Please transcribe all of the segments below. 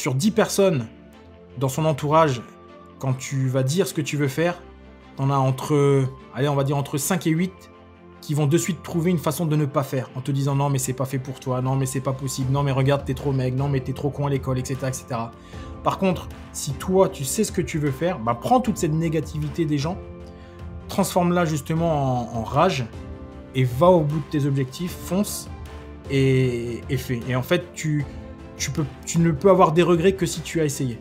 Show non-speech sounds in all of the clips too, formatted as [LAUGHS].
sur 10 personnes dans son entourage, quand tu vas dire ce que tu veux faire, t'en as entre, allez, on va dire entre 5 et 8 qui vont de suite trouver une façon de ne pas faire en te disant non mais c'est pas fait pour toi, non mais c'est pas possible, non mais regarde t'es trop mec, non mais t'es trop con à l'école, etc., etc. Par contre, si toi tu sais ce que tu veux faire, bah, prends toute cette négativité des gens, transforme-la justement en, rage et va au bout de tes objectifs, fonce et fais. Et en fait tu, tu, ne peux avoir des regrets que si tu as essayé.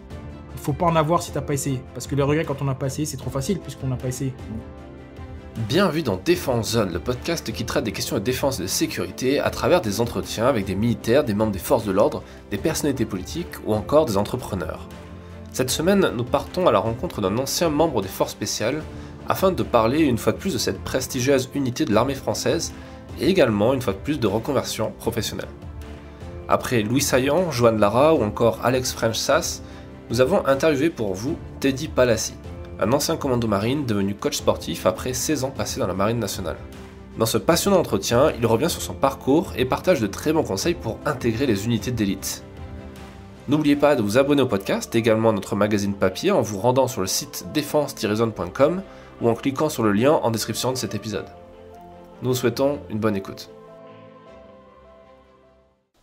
Il faut pas en avoir si tu n'as pas essayé. Parce que les regrets, quand on n'a pas essayé, c'est trop facile puisqu'on n'a pas essayé. Bien vu dans Défense Zone, le podcast qui traite des questions de défense et de sécurité à travers des entretiens avec des militaires, des membres des forces de l'ordre, des personnalités politiques ou encore des entrepreneurs. Cette semaine, nous partons à la rencontre d'un ancien membre des forces spéciales afin de parler une fois de plus de cette prestigieuse unité de l'armée française et également une fois de plus de reconversion professionnelle. Après Louis Saillant, Joanne Lara ou encore Alex French Sass, nous avons interviewé pour vous Teddy Palassi, un ancien commando marine devenu coach sportif après 16 ans passés dans la marine nationale. Dans ce passionnant entretien, il revient sur son parcours et partage de très bons conseils pour intégrer les unités d'élite. N'oubliez pas de vous abonner au podcast, également à notre magazine papier en vous rendant sur le site défense-zone.com ou en cliquant sur le lien en description de cet épisode. Nous vous souhaitons une bonne écoute.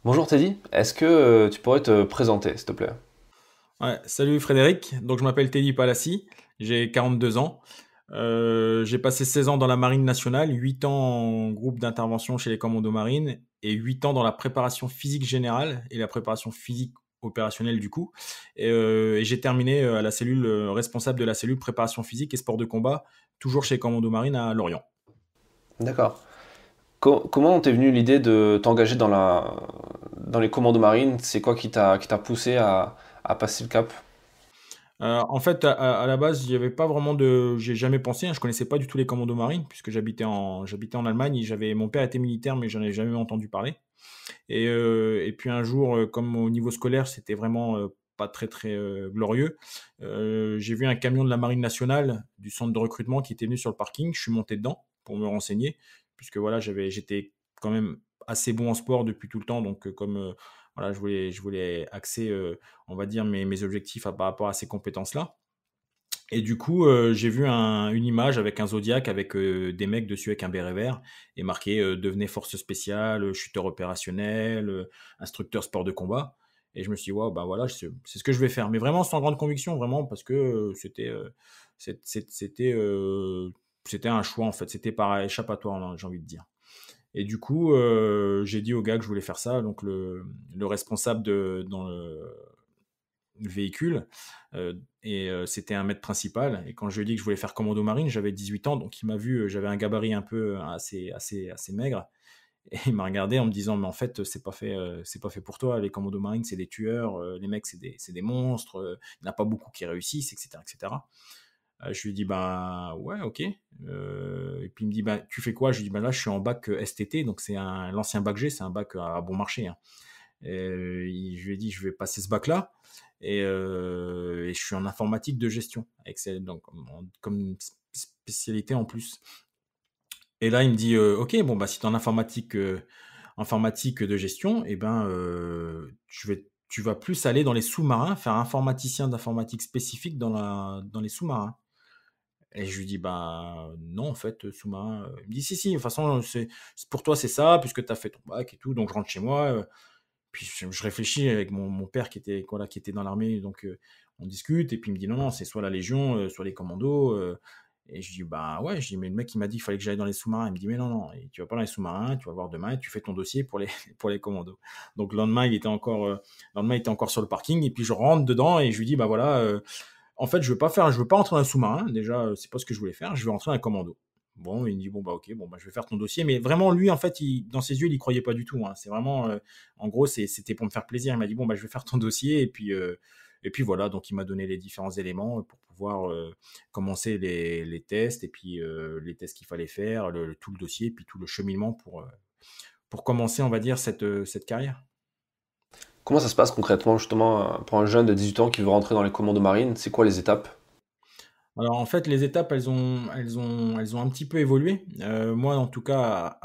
Bonjour Teddy, est-ce que euh, tu pourrais te présenter, s'il te plaît Salut Frédéric, donc je m'appelle Teddy Palassi, j'ai 42 ans. Euh, j'ai passé 16 ans dans la marine nationale, 8 ans en groupe d'intervention chez les commandos marines et 8 ans dans la préparation physique générale et la préparation physique opérationnelle du coup. Et, euh, j'ai terminé à la cellule responsable de la cellule préparation physique et sport de combat, toujours chez les commandos marines à Lorient. D'accord comment t'es venu l'idée de t'engager dans, les commandos marines C'est quoi qui t'a poussé à, passer le cap euh, en fait, à, la base, j'avais pas vraiment de, j'ai jamais pensé. Hein, je connaissais pas du tout les commandos marines puisque j'habitais en, j'habitais en Allemagne. J'avais, mon père était militaire, mais j'en avais jamais entendu parler. Et, euh, puis un jour, euh, comme au niveau scolaire, c'était vraiment pas très très glorieux, j'ai vu un camion de la marine nationale du centre de recrutement qui était venu sur le parking. Je suis monté dedans pour me renseigner puisque voilà, j'avais, j'étais quand même assez bon en sport depuis tout le temps, donc euh, comme euh, voilà, je voulais, je voulais axer, euh, on va dire, mes, mes objectifs par rapport à ces compétences-là. Et du coup, j'ai vu une image avec un zodiaque avec des mecs dessus avec un béret vert, et marqué Devenez force spéciale, chuteur opérationnel, instructeur sport de combat ». Et je me suis dit bah voilà, c'est ce que je vais faire ». Mais vraiment sans grande conviction, vraiment, parce que c'était c'était c'était un choix en fait, c'était par échappatoire, hein, j'ai envie de dire. Et du coup, euh, j'ai dit au gars que je voulais faire ça, donc le, responsable de, dans le véhicule, euh, et euh, c'était un maître principal. Et quand je lui ai dit que je voulais faire commando marine, j'avais 18 ans, donc il m'a vu, j'avais un gabarit un peu assez, assez, assez maigre. Et il m'a regardé en me disant, mais en fait, c'est pas fait, c'est pas fait pour toi. Les commando marines, c'est des tueurs. les mecs, c'est des, des, monstres. il n'y en a pas beaucoup qui réussissent, etc., etc. Euh, je lui dis bah ouais ok. Euh, et puis il me dit bah tu fais quoi Je lui dis bah là je suis en bac euh, STT donc c'est un l'ancien bac G, c'est un bac à bon marché. Hein. je lui ai dit je vais passer ce bac là et, je suis en informatique de gestion Excel donc comme spécialité en plus. Et là il me dit ok bon bah si t'es en informatique informatique de gestion et eh ben tu vas tu vas plus aller dans les sous-marins, faire informaticien d'informatique spécifique dans, la, dans les sous-marins. Et je lui dis, bah non, en fait, euh, sous-marin. Euh, il me dit, si, si, de toute façon, pour toi, c'est ça, puisque tu as fait ton bac et tout, donc je rentre chez moi. Euh. Puis je, réfléchis avec mon, père qui était, là qui était dans l'armée, donc on discute, et puis il me dit, non, non, c'est soit la Légion, soit les commandos. et je dis, bah ouais, je dis, mais le mec, il m'a dit qu'il fallait que j'aille dans les sous-marins. Il me dit, mais non, non, et tu vas pas dans les sous-marins, tu vas voir demain, tu fais ton dossier pour les, [LAUGHS] pour les commandos. Donc le lendemain, il était encore, le lendemain, encore sur le parking, et puis je rentre dedans, et je lui dis, bah voilà, en fait, je veux pas faire, je veux pas entrer dans un sous-marin. Déjà, euh, c'est pas ce que je voulais faire. Je veux entrer dans un commando. Bon, il me dit bon bah ok, bon bah, je vais faire ton dossier. Mais vraiment, lui en fait, dans ses yeux, il n'y croyait pas du tout. Hein. C'est vraiment, euh, en gros, c'était pour me faire plaisir. Il m'a dit bon bah je vais faire ton dossier et puis euh, et puis voilà. Donc il m'a donné les différents éléments pour pouvoir commencer les, tests et puis les tests qu'il fallait faire, tout le dossier, et puis tout le cheminement pour pour commencer, on va dire cette cette carrière. Comment ça se passe concrètement justement euh, pour un jeune de 18 ans qui veut rentrer dans les commandos marines C'est quoi les étapes alors en fait, les étapes, elles ont, elles ont, elles ont un petit peu évolué. Euh, moi, en tout cas,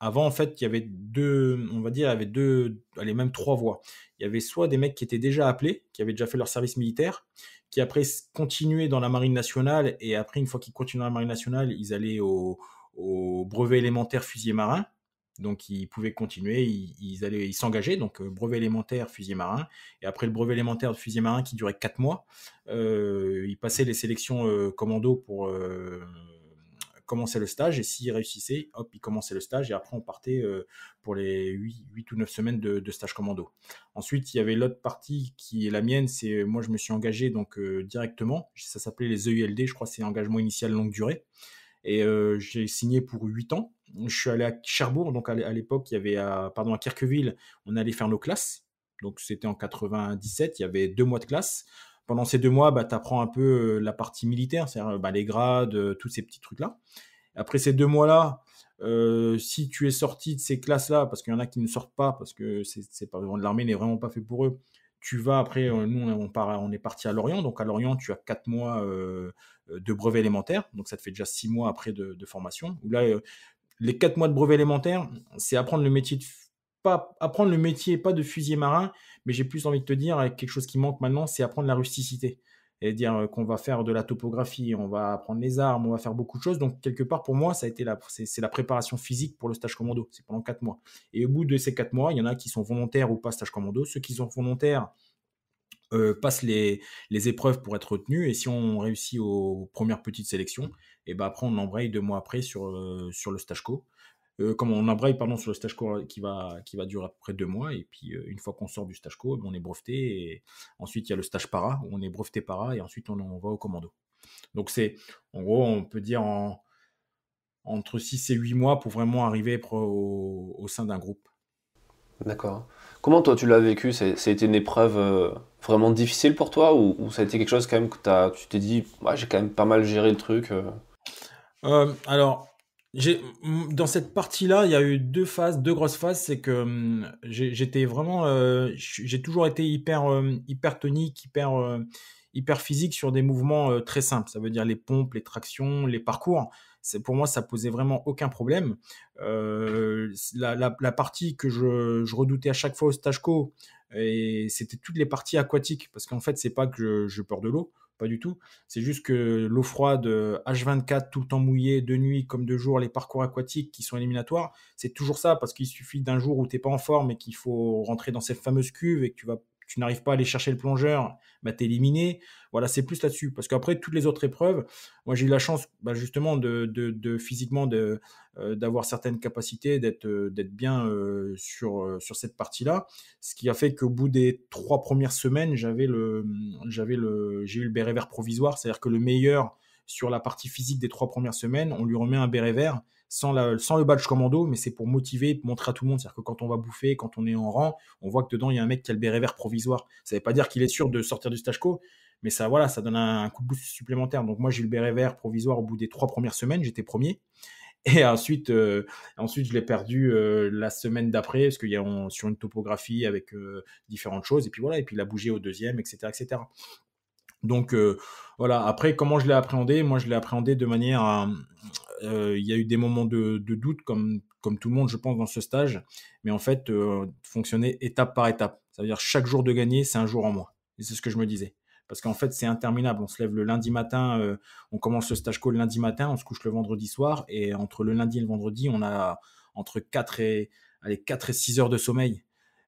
avant, en fait, il y avait deux, on va dire, il y avait deux, même trois voies. Il y avait soit des mecs qui étaient déjà appelés, qui avaient déjà fait leur service militaire, qui après continuaient dans la marine nationale, et après, une fois qu'ils continuaient dans la marine nationale, ils allaient au, brevet élémentaire fusil marin. Donc ils pouvaient continuer, ils, allaient, ils s'engageaient. Donc euh, brevet élémentaire, fusil marin. Et après le brevet élémentaire de fusil marin qui durait 4 mois, euh, ils passaient les sélections euh, commando pour commencer le stage. Et s'ils réussissaient, hop, ils commençaient le stage. Et après on partait pour les 8, ou 9 semaines de, stage commando. Ensuite il y avait l'autre partie qui est la mienne. C'est moi je me suis engagé donc directement. Ça s'appelait les EULD, je crois, c'est engagement initial longue durée. Et j'ai signé pour 8 ans je suis allé à Cherbourg, donc à l'époque, il y avait, à, pardon, à Kerqueville, on allait faire nos classes. Donc c'était en 97, il y avait deux mois de classe. Pendant ces deux mois, bah, tu apprends un peu euh, la partie militaire, c'est-à-dire bah, les grades, euh, tous ces petits trucs-là. Après ces deux mois-là, euh, si tu es sorti de ces classes-là, parce qu'il y en a qui ne sortent pas, parce que c'est pas vraiment de l'armée, n'est vraiment pas fait pour eux, tu vas après, nous on, on est parti à Lorient, donc à Lorient tu as quatre mois de brevet élémentaire, donc ça te fait déjà six mois après de, formation, là les quatre mois de brevet élémentaire, c'est apprendre le métier pas apprendre le métier, pas de fusil marin, mais j'ai plus envie de te dire euh, quelque chose qui manque maintenant, c'est apprendre la rusticité. Et dire euh, qu'on va faire de la topographie, on va apprendre les armes, on va faire beaucoup de choses. Donc, quelque part, pour moi, ça a été la, c'est, la préparation physique pour le stage commando. C'est pendant quatre mois. Et au bout de ces quatre mois, il y en a qui sont volontaires ou pas stage commando. Ceux qui sont volontaires, euh, passe les, les, épreuves pour être retenu. Et si on réussit aux premières petites sélections, et eh ben après on embraye deux mois après sur, euh, sur le stage co. Euh, comme on embraye pardon, sur le stage co qui va, qui va durer à peu près deux mois. Et puis une fois qu'on sort du stage co, eh ben, on est breveté. Et ensuite il y a le stage para, on est breveté para, et ensuite on, on va au commando. Donc c'est en gros on peut dire en, entre 6 et 8 mois pour vraiment arriver au, au sein d'un groupe. D'accord. Comment toi tu l'as vécu été une épreuve euh, vraiment difficile pour toi ou, ça a été quelque chose quand même que as, tu t'es dit ouais, j'ai quand même pas mal géré le truc euh. euh, Alors, mm, dans cette partie-là, il y a eu deux phases, deux grosses phases. C'est que mm, j'étais vraiment, j'ai toujours été hyper, hyper tonique, hyper, hyper physique sur des mouvements très simples. Ça veut dire les pompes, les tractions, les parcours c'est pour moi ça posait vraiment aucun problème. Euh, la, partie que je, redoutais à chaque fois au stageco et c'était toutes les parties aquatiques parce qu'en fait c'est pas que je, je de l'eau, pas du tout. C'est juste que l'eau froide H24 euh, tout le temps mouillée de nuit comme de jour, les parcours aquatiques qui sont éliminatoires, c'est toujours ça parce qu'il suffit d'un jour où t'es pas en forme et qu'il faut rentrer dans cette fameuse cuve et que tu vas tu n'arrives pas à aller chercher le plongeur, bah, t'es éliminé. Voilà, c'est plus là-dessus. Parce qu'après, toutes les autres épreuves, moi, j'ai eu la chance, bah, justement, de, physiquement euh, d'avoir certaines capacités, d'être, euh, bien euh, sur, cette partie-là. Ce qui a fait qu'au bout des trois premières semaines, j'avais le, j'avais le, j'ai eu le béret vert provisoire. C'est-à-dire que le meilleur sur la partie physique des trois premières semaines, on lui remet un béret vert sans, le badge commando, mais c'est pour motiver, montrer à tout le monde. C'est-à-dire que quand on va bouffer, quand on est en rang, on voit que dedans, il y a un mec qui a le béret vert provisoire. Ça ne veut pas dire qu'il est sûr de sortir du stageco, mais ça, voilà, ça donne un, coup de boost supplémentaire. Donc moi, j'ai le béret vert provisoire au bout des trois premières semaines, j'étais premier. [LAUGHS] Et ensuite, euh, ensuite je l'ai perdu euh, la semaine d'après, parce qu'il y a sur une topographie avec euh, différentes choses. Et puis voilà, et puis il a bougé au deuxième, etc. etc. Donc euh, voilà, après, comment je l'ai appréhendé Moi, je l'ai appréhendé de manière... Euh, il y a eu des moments de, doute, comme, comme tout le monde, je pense, dans ce stage, mais en fait, euh, fonctionner étape par étape. cest à dire chaque jour de gagner, c'est un jour en moins. Et c'est ce que je me disais. Parce qu'en fait, c'est interminable. On se lève le lundi matin, on commence le stage call le lundi matin, on se couche le vendredi soir, et entre le lundi et le vendredi, on a entre 4 et, allez, 4 et 6 heures de sommeil.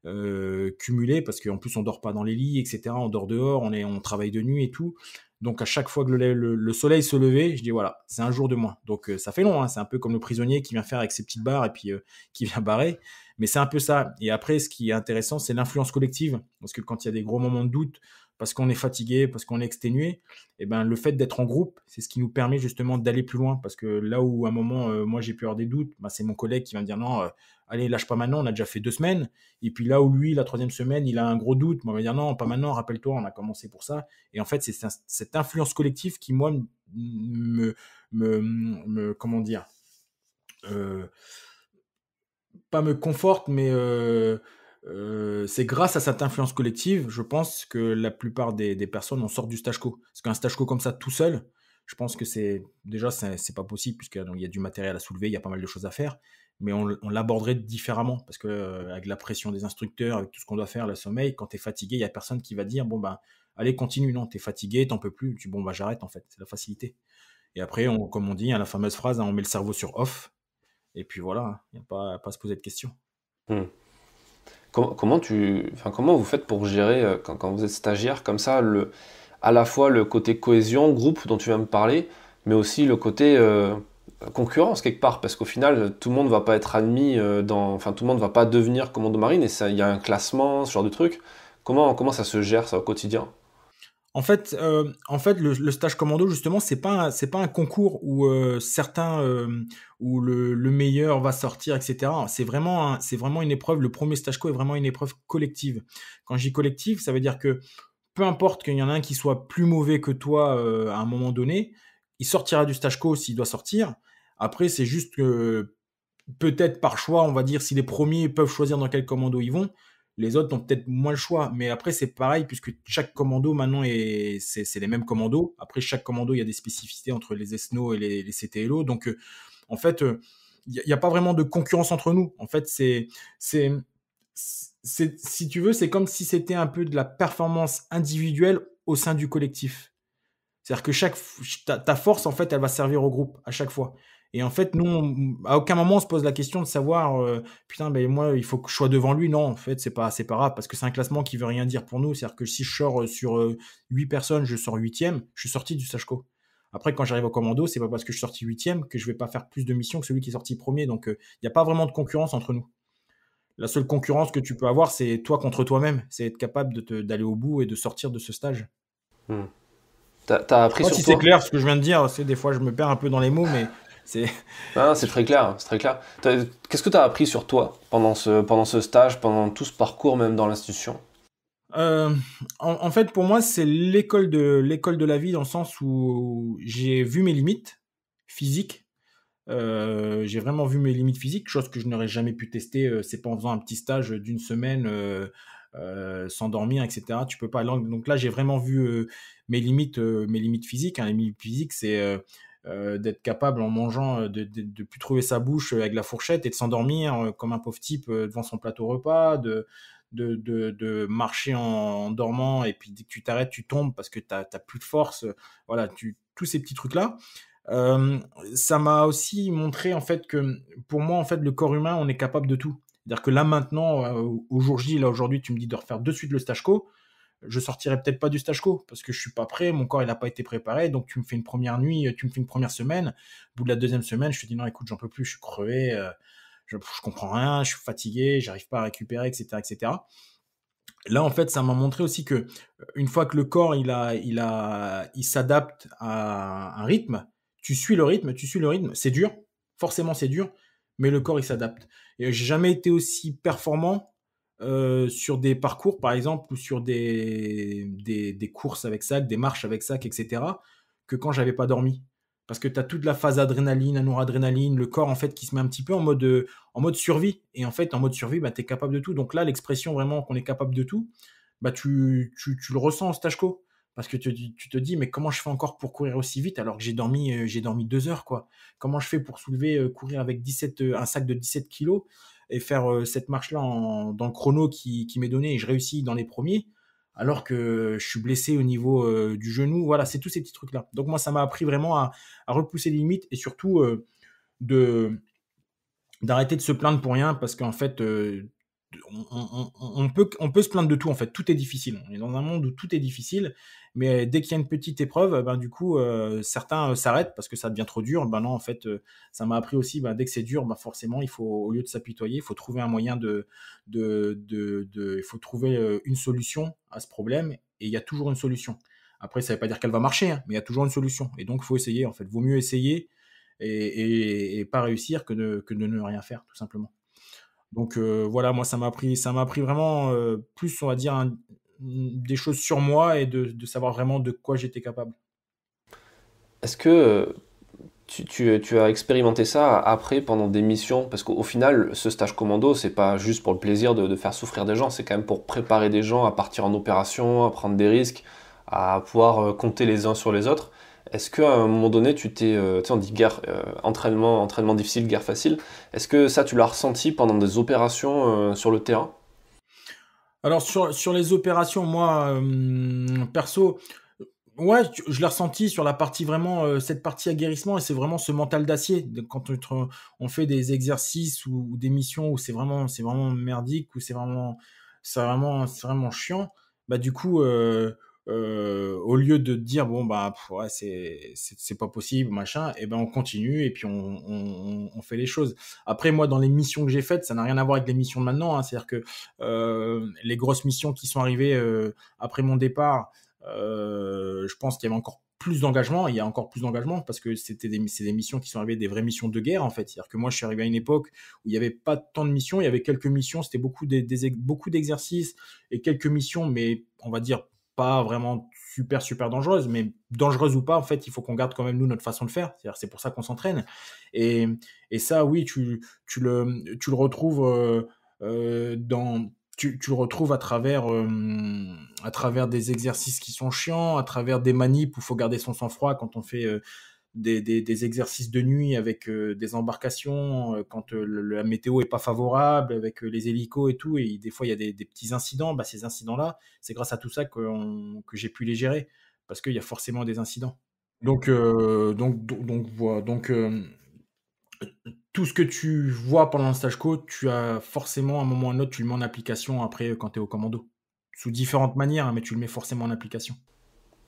Euh, cumulé parce qu'en plus on dort pas dans les lits, etc. On dort dehors, on, est, on travaille de nuit et tout. Donc à chaque fois que le, soleil se levait, je dis voilà, c'est un jour de moins. Donc euh, ça fait long, hein. c'est un peu comme le prisonnier qui vient faire avec ses petites barres et puis euh, qui vient barrer. Mais c'est un peu ça. Et après, ce qui est intéressant, c'est l'influence collective. Parce que quand il y a des gros moments de doute, parce qu'on est fatigué, parce qu'on est exténué, et eh ben le fait d'être en groupe, c'est ce qui nous permet justement d'aller plus loin. Parce que là où à un moment, euh, moi j'ai pu avoir des doutes, bah, c'est mon collègue qui va me dire non, euh, allez, lâche pas maintenant, on a déjà fait deux semaines. Et puis là où lui, la troisième semaine, il a un gros doute, moi il va dire non, pas maintenant, rappelle-toi, on a commencé pour ça. Et en fait, c'est cette influence collective qui, moi, me. me, comment dire euh, Pas me conforte, mais euh, c'est grâce à cette influence collective, je pense que la plupart des, personnes en sortent du stage Parce qu'un stage comme ça tout seul, je pense que c'est déjà c'est pas possible puisqu'il y a du matériel à soulever, il y a pas mal de choses à faire, mais on, l'aborderait différemment parce que euh, avec la pression des instructeurs, avec tout ce qu'on doit faire, le sommeil, quand tu es fatigué, il y a personne qui va dire bon ben allez continue non, tu es fatigué, t'en peux plus, tu bon ben, j'arrête en fait, c'est la facilité. Et après on, comme on dit, la fameuse phrase hein, on met le cerveau sur off et puis voilà, hein, il n'y a pas pas à se poser de questions. Hmm comment, tu, comment vous faites pour gérer, euh, quand, vous êtes stagiaire, comme ça, le, à la fois le côté cohésion, groupe dont tu viens me parler, mais aussi le côté euh, concurrence quelque part, parce qu'au final, tout le monde va pas être admis euh, dans. Enfin, tout le monde ne va pas devenir commando marine, et il y a un classement, ce genre de truc. Comment, comment ça se gère ça au quotidien en fait, euh, en fait, le, stage commando justement, c'est pas pas un concours où euh, certains euh, le, meilleur va sortir, etc. C'est vraiment c'est vraiment une épreuve. Le premier stage co est vraiment une épreuve collective. Quand je dis collective, ça veut dire que peu importe qu'il y en a un qui soit plus mauvais que toi à un moment donné, il sortira du stage co s'il doit sortir. Après, c'est juste que peut-être par choix, on va dire, si les premiers peuvent choisir dans quel commando ils vont, les autres ont peut-être moins le choix, mais après c'est pareil puisque chaque commando maintenant est c'est les mêmes commandos. Après chaque commando, il y a des spécificités entre les ESNO et les, CTLO. Donc euh, en fait, euh, il n'y a, pas vraiment de concurrence entre nous. En fait, c'est c'est si tu veux, c'est comme si c'était un peu de la performance individuelle au sein du collectif. C'est-à-dire que chaque ta force en fait, elle va servir au groupe à chaque fois. Et en fait, nous, à aucun moment, on se pose la question de savoir, euh, putain, ben moi, il faut que je sois devant lui. Non, en fait, c'est pas, c'est pas grave, parce que c'est un classement qui veut rien dire pour nous. C'est-à-dire que si je sors euh, sur euh, huit 8 personnes, je sors 8 je suis sorti du Sachko. Après, quand j'arrive au commando, c'est pas parce que je suis sorti 8 que je vais pas faire plus de missions que celui qui est sorti premier. Donc, il n'y a pas vraiment de concurrence entre nous. La seule concurrence que tu peux avoir, c'est toi contre toi-même. C'est être capable d'aller au bout et de sortir de ce stage. Hmm. Tu as appris si c'est clair ce que je viens de dire. C'est des fois, je me perds un peu dans les mots, mais c'est c'est très clair, hein, c'est très clair. Qu'est-ce que tu as appris sur toi pendant ce, pendant ce stage, pendant tout ce parcours même dans l'institution euh, en, fait, pour moi, c'est l'école de l'école de la vie dans le sens où j'ai vu mes limites physiques. Euh, j'ai vraiment vu mes limites physiques, chose que je n'aurais jamais pu tester. Euh, c'est pas en faisant un petit stage d'une semaine sans dormir, etc. Tu peux pas. Donc là, j'ai vraiment vu mes limites, mes limites physiques. Hein. Les limites physiques, c'est euh, d'être capable en mangeant euh, de, de, plus trouver sa bouche euh, avec la fourchette et de s'endormir comme un pauvre type devant son plateau repas, de, marcher en, dormant et puis dès que tu t'arrêtes, tu tombes parce que tu n'as plus de force. Voilà, tous ces petits trucs-là. ça m'a aussi montré en fait que pour moi, en fait, le corps humain, on est capable de tout. C'est-à-dire que là maintenant, au là aujourd'hui, tu me dis de refaire de suite le stage je sortirai peut-être pas du stage co parce que je suis pas prêt, mon corps il n'a pas été préparé, donc tu me fais une première nuit, euh, tu me fais une première semaine, au bout de la deuxième semaine, je te dis non écoute j'en peux plus, je suis crevé, euh, je, comprends rien, je suis fatigué, j'arrive pas à récupérer, etc., etc. Là en fait ça m'a montré aussi que euh, une fois que le corps il a il a il s'adapte à un rythme, tu suis le rythme, tu suis le rythme, c'est dur, forcément c'est dur, mais le corps il s'adapte. Et j'ai jamais été aussi performant euh, sur des parcours, par exemple, ou sur des, des, courses avec sac, des marches avec sac, etc., que quand j'avais pas dormi. Parce que tu as toute la phase adrénaline, non-adrénaline le corps en fait qui se met un petit peu en mode, euh, en mode survie. Et en fait, en mode survie, bah, tu es capable de tout. Donc là, l'expression vraiment qu'on est capable de tout, bah, tu, tu, le ressens en parce que tu, tu, te dis mais comment je fais encore pour courir aussi vite alors que j'ai dormi euh, j'ai dormi deux heures quoi comment je fais pour soulever courir avec 17 un sac de 17 kilos et faire euh, cette marche-là dans le chrono qui, qui m'est donné et je réussis dans les premiers, alors que je suis blessé au niveau euh, du genou. Voilà, c'est tous ces petits trucs-là. Donc moi, ça m'a appris vraiment à, repousser les limites et surtout euh, de d'arrêter de se plaindre pour rien parce qu'en fait, on, on, peut, on peut se plaindre de tout. En fait, tout est difficile. On est dans un monde où tout est difficile mais euh, dès qu'il y a une petite épreuve, ben, du coup, euh, certains euh, s'arrêtent parce que ça devient trop dur. Ben non, en fait, ça m'a appris aussi, ben, dès que c'est dur, ben, forcément, il faut, au lieu de s'apitoyer, il faut trouver un moyen de, de, il faut trouver une solution à ce problème. Et il y a toujours une solution. Après, ça ne veut pas dire qu'elle va marcher, hein, mais il y a toujours une solution. Et donc, il faut essayer, en fait. Vaut mieux essayer et, pas réussir que de, ne rien faire, tout simplement. Donc voilà, moi ça m'a pris, ça m'a pris vraiment plus, on va dire, un, Mm, des choses sur moi et de, savoir vraiment de quoi j'étais capable. Est-ce que euh, tu, as expérimenté ça après pendant des missions Parce qu'au final, ce stage commando, c'est pas juste pour le plaisir de, faire souffrir des gens, c'est quand même pour préparer des gens à partir en opération, à prendre des risques, à pouvoir euh, compter les uns sur les autres. Est-ce qu'à un moment donné, tu t'es, euh, on dit guerre, entraînement, entraînement difficile, guerre facile. Est-ce que ça, tu l'as ressenti pendant des opérations sur le terrain alors sur, les opérations, moi, euh, perso, ouais, je l'ai ressenti sur la partie vraiment, euh, cette partie guérissement et c'est vraiment ce mental d'acier. Quand on, fait des exercices ou, des missions où c'est vraiment, c'est vraiment merdique, où c'est vraiment, vraiment, vraiment chiant, bah du coup, euh, euh, au lieu de dire bon bah ouais, c'est pas possible machin et eh ben on continue et puis on, on, on fait les choses après moi dans les missions que j'ai faites ça n'a rien à voir avec les missions de maintenant hein, c'est à dire que euh, les grosses missions qui sont arrivées après mon départ je pense qu'il y avait encore plus d'engagement, il y a encore plus d'engagement parce que c'était des, des, missions qui sont arrivées des vraies missions de guerre en fait. C'est-à-dire que moi je suis arrivé à une époque où il n'y avait pas tant de missions, il y avait quelques missions, c'était beaucoup, des, beaucoup d'exercices et quelques missions, mais on va dire pas vraiment super, super dangereuse, mais dangereuse ou pas, en fait, il faut qu'on garde quand même, nous, notre façon de faire. cest c'est pour ça qu'on s'entraîne. Et, et, ça, oui, tu, tu, le, tu le retrouves euh, euh, dans. Tu, le retrouves à travers, euh, à travers des exercices qui sont chiants, à travers des manips où il faut garder son sang-froid quand on fait des, exercices de nuit avec euh, des embarcations euh, quand euh, la météo est pas favorable, avec les hélicos et tout, et des fois il y a des, petits incidents. Bah, ces incidents-là, c'est grâce à tout ça que, que j'ai pu les gérer, parce qu'il y a forcément des incidents. Donc, donc, donc, voilà, donc tout ce que tu vois pendant le stage co, tu as forcément à un moment ou à un autre, tu le mets en application après quand tu es au commando, sous différentes manières, hein, mais tu le mets forcément en application.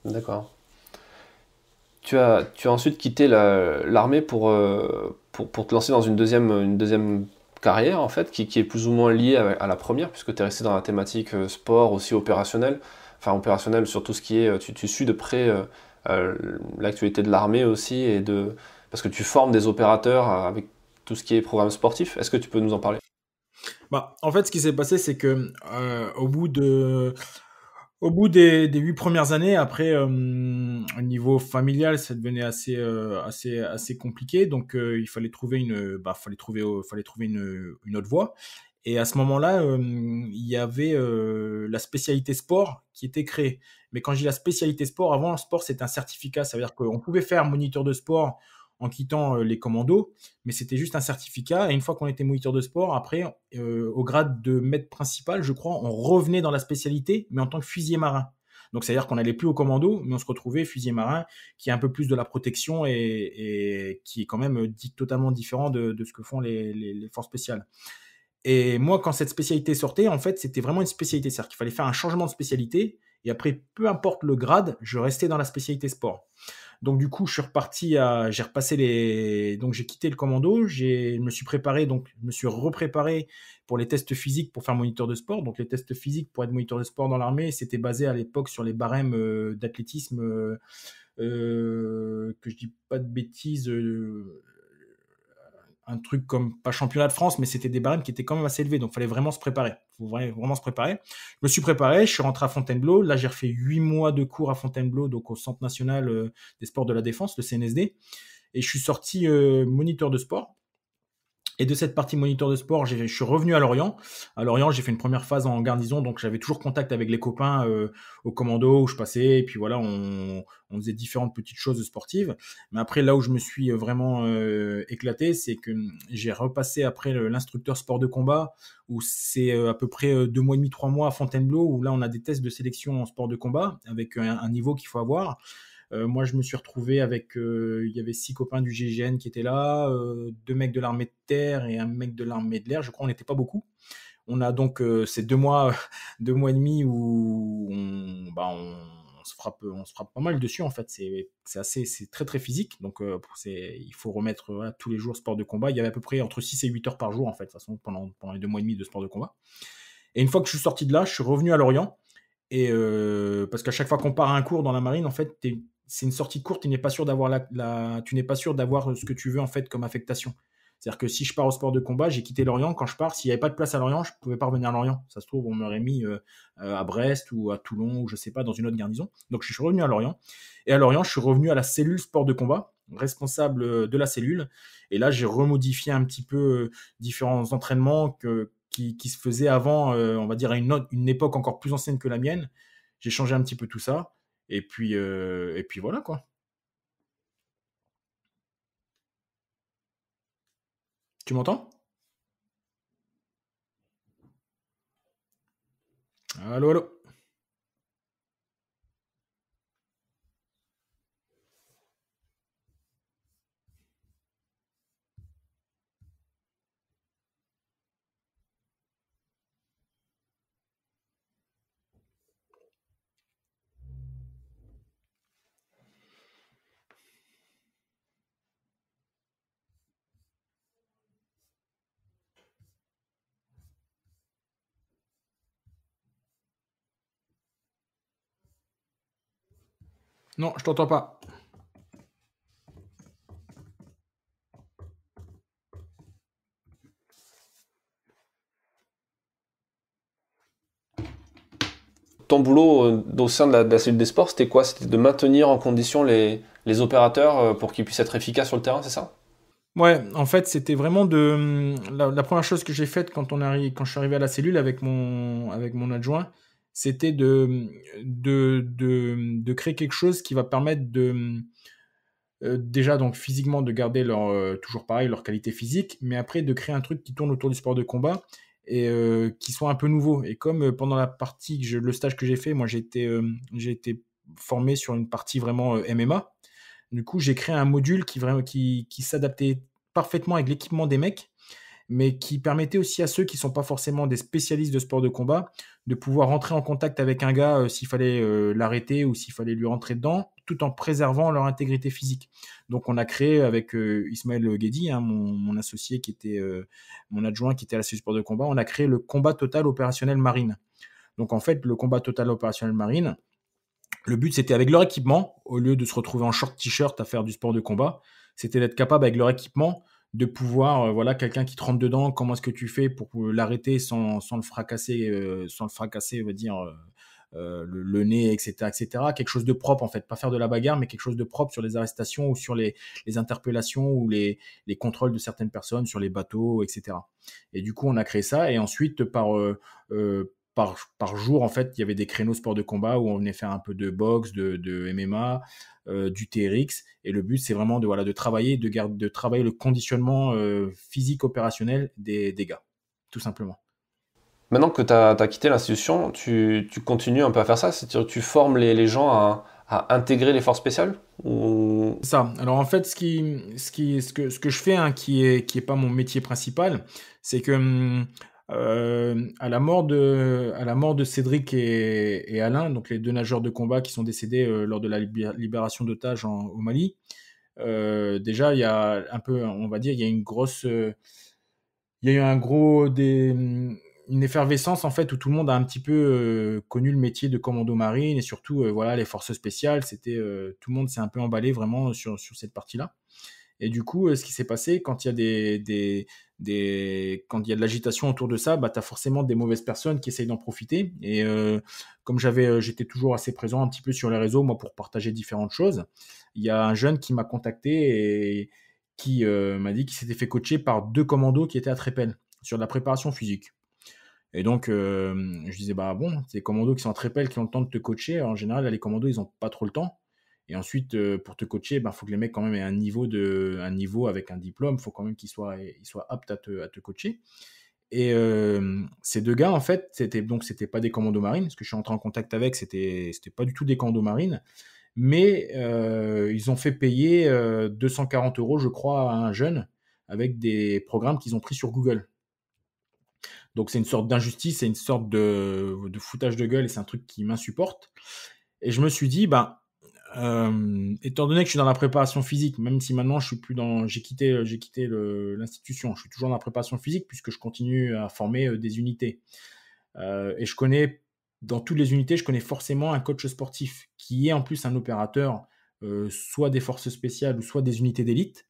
D'accord tu as, ensuite quitté l'armée euh, pour, pour, te lancer dans une deuxième, une deuxième carrière, en fait, qui, est plus ou moins liée à, la première, puisque tu es resté dans la thématique euh, sport, aussi opérationnel, enfin opérationnel sur tout ce qui est, euh, tu, suis de près l'actualité de l'armée aussi, et de, parce que tu formes des opérateurs avec tout ce qui est programme sportif. Est-ce que tu peux nous en parler bah, en fait, ce qui s'est passé, c'est que au bout de au bout des, huit premières années, après, euh, au niveau familial, ça devenait assez, euh, assez, compliqué. Donc, euh, il fallait trouver une, bah, fallait trouver, une, autre voie. Et à ce moment-là, il y avait la spécialité sport qui était créée. Mais quand j'ai la spécialité sport, avant, le sport, c'était un certificat. Ça veut dire qu'on pouvait faire moniteur de sport, en quittant euh, les commandos, mais c'était juste un certificat. Et une fois qu'on était moniteur de sport, après, euh, au grade de maître principal, je crois, on revenait dans la spécialité, mais en tant que fusilier marin. Donc, c'est-à-dire qu'on n'allait plus au commando, mais on se retrouvait fusilier marin, qui est un peu plus de la protection et, qui est quand même euh, dit totalement différent de, ce que font les, les forces spéciales. Et moi, quand cette spécialité sortait, en fait, c'était vraiment une spécialité. C'est-à-dire qu'il fallait faire un changement de spécialité et après, peu importe le grade, je restais dans la spécialité sport. Donc du coup, je suis reparti à, j'ai repassé les, donc j'ai quitté le commando, j'ai, me suis préparé, donc je me suis repréparé pour les tests physiques pour faire moniteur de sport. Donc les tests physiques pour être moniteur de sport dans l'armée, c'était basé à l'époque sur les barèmes euh, d'athlétisme, euh, euh, que je dis pas de bêtises un truc comme, pas championnat de France, mais c'était des barèmes qui étaient quand même assez élevés. Donc, il fallait vraiment se préparer. Il faut vraiment se préparer. Je me suis préparé, je suis rentré à Fontainebleau. Là, j'ai refait huit mois de cours à Fontainebleau, donc au Centre national euh, des sports de la défense, le CNSD. Et je suis sorti euh, moniteur de sport. Et de cette partie moniteur de sport, je suis revenu à Lorient. À Lorient, j'ai fait une première phase en garnison, donc j'avais toujours contact avec les copains euh, au commando où je passais. Et puis voilà, on, faisait différentes petites choses sportives. Mais après, là où je me suis vraiment euh, éclaté, c'est que hum, j'ai repassé après l'instructeur sport de combat, où c'est euh, à peu près deux mois et demi, trois mois à Fontainebleau, où là, on a des tests de sélection en sport de combat avec un niveau qu'il faut avoir. Euh, moi, je me suis retrouvé avec, euh, il y avait six copains du GIGN qui étaient là, euh, deux mecs de l'armée de terre et un mec de l'armée de l'air. Je crois qu'on n'était pas beaucoup. On a donc ces deux mois, [LAUGHS] deux mois et demi où bah, on, se frappe on se frappe pas mal dessus en fait c'est assez c'est très très physique donc il faut remettre tous les jours sport de combat il y avait à peu près entre 6 et 8 heures par jour en fait de toute façon pendant pendant les deux mois et demi de sport de combat et une fois que je suis sorti de là je suis revenu à Lorient et parce qu'à chaque fois qu'on part à un cours dans la marine en fait tu c'est une sortie courte, tu n'es pas sûr d'avoir la, tu n'es pas sûr d'avoir euh, ce que tu veux en fait comme affectation. C'est-à-dire que si je pars au sport de combat, j'ai quitté Lorient. Quand je pars, s'il n'y avait pas de place à Lorient, je ne pouvais pas revenir à Lorient. Ça se trouve, on m'aurait mis euh, euh, à Brest ou à Toulon ou je ne sais pas, dans une autre garnison. Donc je suis revenu à Lorient. Et à Lorient, je suis revenu à la cellule sport de combat, responsable de la cellule. Et là, j'ai remodifié un petit peu différents entraînements que, qui, se faisaient avant, on va dire, à une, une époque encore plus ancienne que la mienne. J'ai changé un petit peu tout ça. Et puis, euh, et puis voilà quoi. Tu m'entends Allô, allô Non, je t'entends pas. Ton boulot euh, au sein de la, cellule des sports, c'était quoi C'était de maintenir en condition les, opérateurs euh, pour qu'ils puissent être efficaces sur le terrain, c'est ça Ouais, en fait, c'était vraiment de hum, la, première chose que j'ai faite quand quand je suis arrivé à la cellule avec mon avec mon adjoint, c'était de, de, créer quelque chose qui va permettre de euh, déjà donc physiquement de garder leur euh, toujours pareil leur qualité physique, mais après de créer un truc qui tourne autour du sport de combat et euh, qui soit un peu nouveau. Et comme pendant la partie le stage que j'ai fait, moi j'ai été, formé sur une partie vraiment MMA. Du coup, j'ai créé un module qui, qui, qui s'adaptait parfaitement avec l'équipement des mecs mais qui permettait aussi à ceux qui ne sont pas forcément des spécialistes de sport de combat de pouvoir rentrer en contact avec un gars euh, s'il fallait euh, l'arrêter ou s'il fallait lui rentrer dedans, tout en préservant leur intégrité physique. Donc on a créé avec euh, Ismaël Guedi, hein, mon, associé qui était mon adjoint qui était à la sport de combat, on a créé le combat total opérationnel marine. Donc en fait, le combat total opérationnel marine, le but c'était avec leur équipement, au lieu de se retrouver en short t-shirt à faire du sport de combat, c'était d'être capable avec leur équipement de pouvoir, euh, voilà, quelqu'un qui te rentre dedans, comment est-ce que tu fais pour euh, l'arrêter sans, sans, le fracasser, euh, sans le fracasser, on va dire. le, nez, etc., etc. Quelque chose de propre, en fait. Pas faire de la bagarre, mais quelque chose de propre sur les arrestations ou sur les, les interpellations ou les, les, contrôles de certaines personnes sur les bateaux, etc. Et du coup, on a créé ça. Et ensuite, par, par, jour, en fait, il y avait des créneaux sport de combat où on venait faire un peu de boxe, de, MMA, euh, du TRX. Et le but, c'est vraiment de, voilà, de travailler, de, de travailler le conditionnement euh, physique opérationnel des, des, gars, tout simplement. Maintenant que tu as, quitté l'institution, tu, tu, continues un peu à faire ça cest tu formes les, les gens à, intégrer les forces spéciales ou... Ça. Alors en fait, ce, qui, ce, qui, ce, que, ce que je fais, hein, qui n'est qui est pas mon métier principal, c'est que hum, euh, à, la mort de, à la mort de Cédric et, Alain, donc les deux nageurs de combat qui sont décédés euh, lors de la libération d'otages au Mali, euh, déjà il y a un peu, on va dire, il y a une grosse, il y a eu un gros, une effervescence en fait où tout le monde a un petit peu connu le métier de commando marine et surtout voilà les forces spéciales, c'était tout le monde s'est un peu emballé vraiment sur, sur cette partie-là. Et du coup, euh, ce qui s'est passé, quand il y a des, des, quand il y a de l'agitation autour de ça, bah, tu as forcément des mauvaises personnes qui essayent d'en profiter. Et euh, comme j'avais, euh, j'étais toujours assez présent un petit peu sur les réseaux, moi, pour partager différentes choses, il y a un jeune qui m'a contacté et qui m'a dit qu'il s'était fait coacher par deux commandos qui étaient à Trépel sur de la préparation physique. Et donc, je disais, bah bon, c'est les commandos qui sont à Trépel qui ont le temps de te coacher. En général, les commandos, ils n'ont pas trop le temps. Et ensuite, euh, pour te coacher, il ben, faut que les mecs quand même aient un niveau, de, un niveau avec un diplôme, il faut quand même qu'ils soient, ils soient aptes à te, à te coacher. Et euh, ces deux gars, en fait, c'était donc c'était pas des commandos marines. Ce que je suis entré en contact avec, c'était c'était pas du tout des commandos marines, mais euh, ils ont fait payer 240 euros, je crois, à un jeune avec des programmes qu'ils ont pris sur Google. Donc c'est une sorte d'injustice, c'est une sorte de, de foutage de gueule et c'est un truc qui m'insupporte. Et je me suis dit, ben euh, étant donné que je suis dans la préparation physique, même si maintenant je suis plus dans, j'ai quitté, euh, j'ai quitté l'institution, je suis toujours dans la préparation physique puisque je continue à former euh, des unités. et je connais, dans toutes les unités, je connais forcément un coach sportif qui est en plus un opérateur, soit des forces spéciales ou soit des unités d'élite.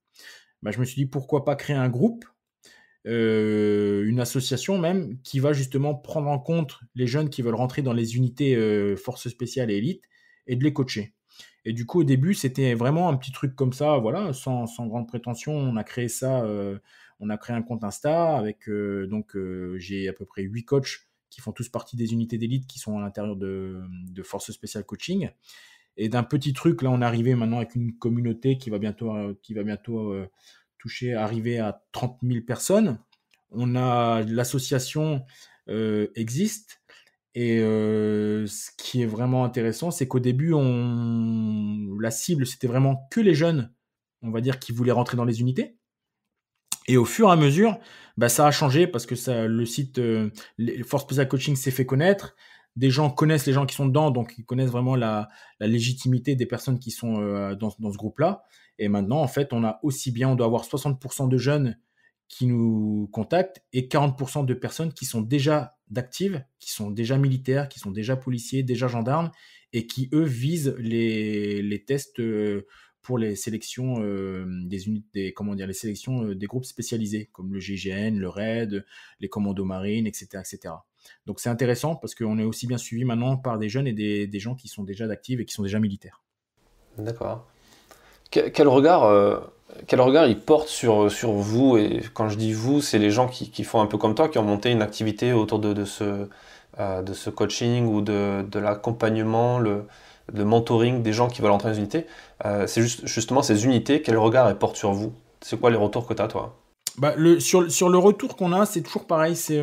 Bah, je me suis dit pourquoi pas créer un groupe, une association même, qui va justement prendre en compte les jeunes qui veulent rentrer dans les unités forces spéciales et élites et de les coacher. Et du coup, au début, c'était vraiment un petit truc comme ça, voilà, sans, grande prétention. On a créé ça, euh, on a créé un compte Insta avec, euh, donc, euh, j'ai à peu près 8 coachs qui font tous partie des unités d'élite qui sont à l'intérieur de, Force Spéciale Coaching. Et d'un petit truc, là, on est arrivé maintenant avec une communauté qui va bientôt, qui va bientôt toucher, arriver à 30 000 personnes. On a l'association existe et ce qui est vraiment intéressant, c'est qu'au début, on... la cible, c'était vraiment que les jeunes, on va dire, qui voulaient rentrer dans les unités. Et au fur et à mesure, bah, ça a changé parce que ça, le site Force Pesa Coaching s'est fait connaître. Des gens connaissent les gens qui sont dedans, donc ils connaissent vraiment la, légitimité des personnes qui sont dans, dans, ce groupe-là. Et maintenant, en fait, on a aussi bien, on doit avoir 60% de jeunes qui nous contactent et 40% de personnes qui sont déjà d'actives, qui sont déjà militaires, qui sont déjà policiers, déjà gendarmes, et qui, eux, visent les, tests euh, pour les sélections euh, des unités, comment dire, les sélections euh, des groupes spécialisés, comme le GGN, le RAID, les commandos marines, etc. etc. Donc c'est intéressant parce qu'on est aussi bien suivi maintenant par des jeunes et des, gens qui sont déjà d'actifs et qui sont déjà militaires. D'accord. quel regard quel regard ils portent sur, sur vous Et quand je dis vous, c'est les gens qui, qui, font un peu comme toi, qui ont monté une activité autour de, de ce, euh, de ce coaching ou de, de l'accompagnement, le, le, mentoring des gens qui veulent entrer dans les unités. Euh, c'est juste, justement ces unités, quel regard elles portent sur vous C'est quoi les retours que tu as, toi bah, le, sur, sur, le retour qu'on a, c'est toujours pareil. C'est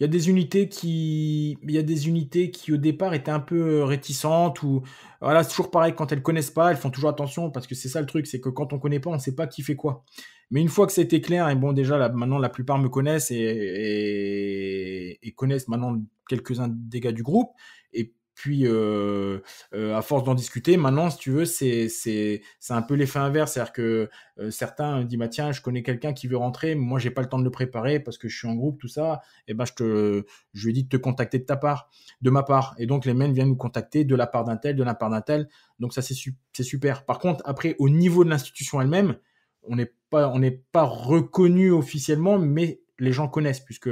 il y a des unités qui, il des unités qui au départ étaient un peu euh, réticentes ou voilà, c'est toujours pareil quand elles connaissent pas, elles font toujours attention parce que c'est ça le truc, c'est que quand on connaît pas, on ne sait pas qui fait quoi. Mais une fois que c'était clair, et bon déjà là, maintenant la plupart me connaissent et, connaissent maintenant quelques-uns des gars du groupe et puis, euh, euh, à force d'en discuter, maintenant, si tu veux, c'est c'est un peu l'effet inverse, c'est-à-dire que euh, certains disent bah tiens, je connais quelqu'un qui veut rentrer, moi j'ai pas le temps de le préparer parce que je suis en groupe, tout ça. Et eh ben je te je lui ai dit de te contacter de ta part, de ma part. Et donc les mêmes viennent nous contacter de la part d'un tel, de la part d'un tel. Donc ça c'est super. Par contre, après au niveau de l'institution elle-même, on n'est pas on n'est pas reconnu officiellement, mais les gens connaissent puisque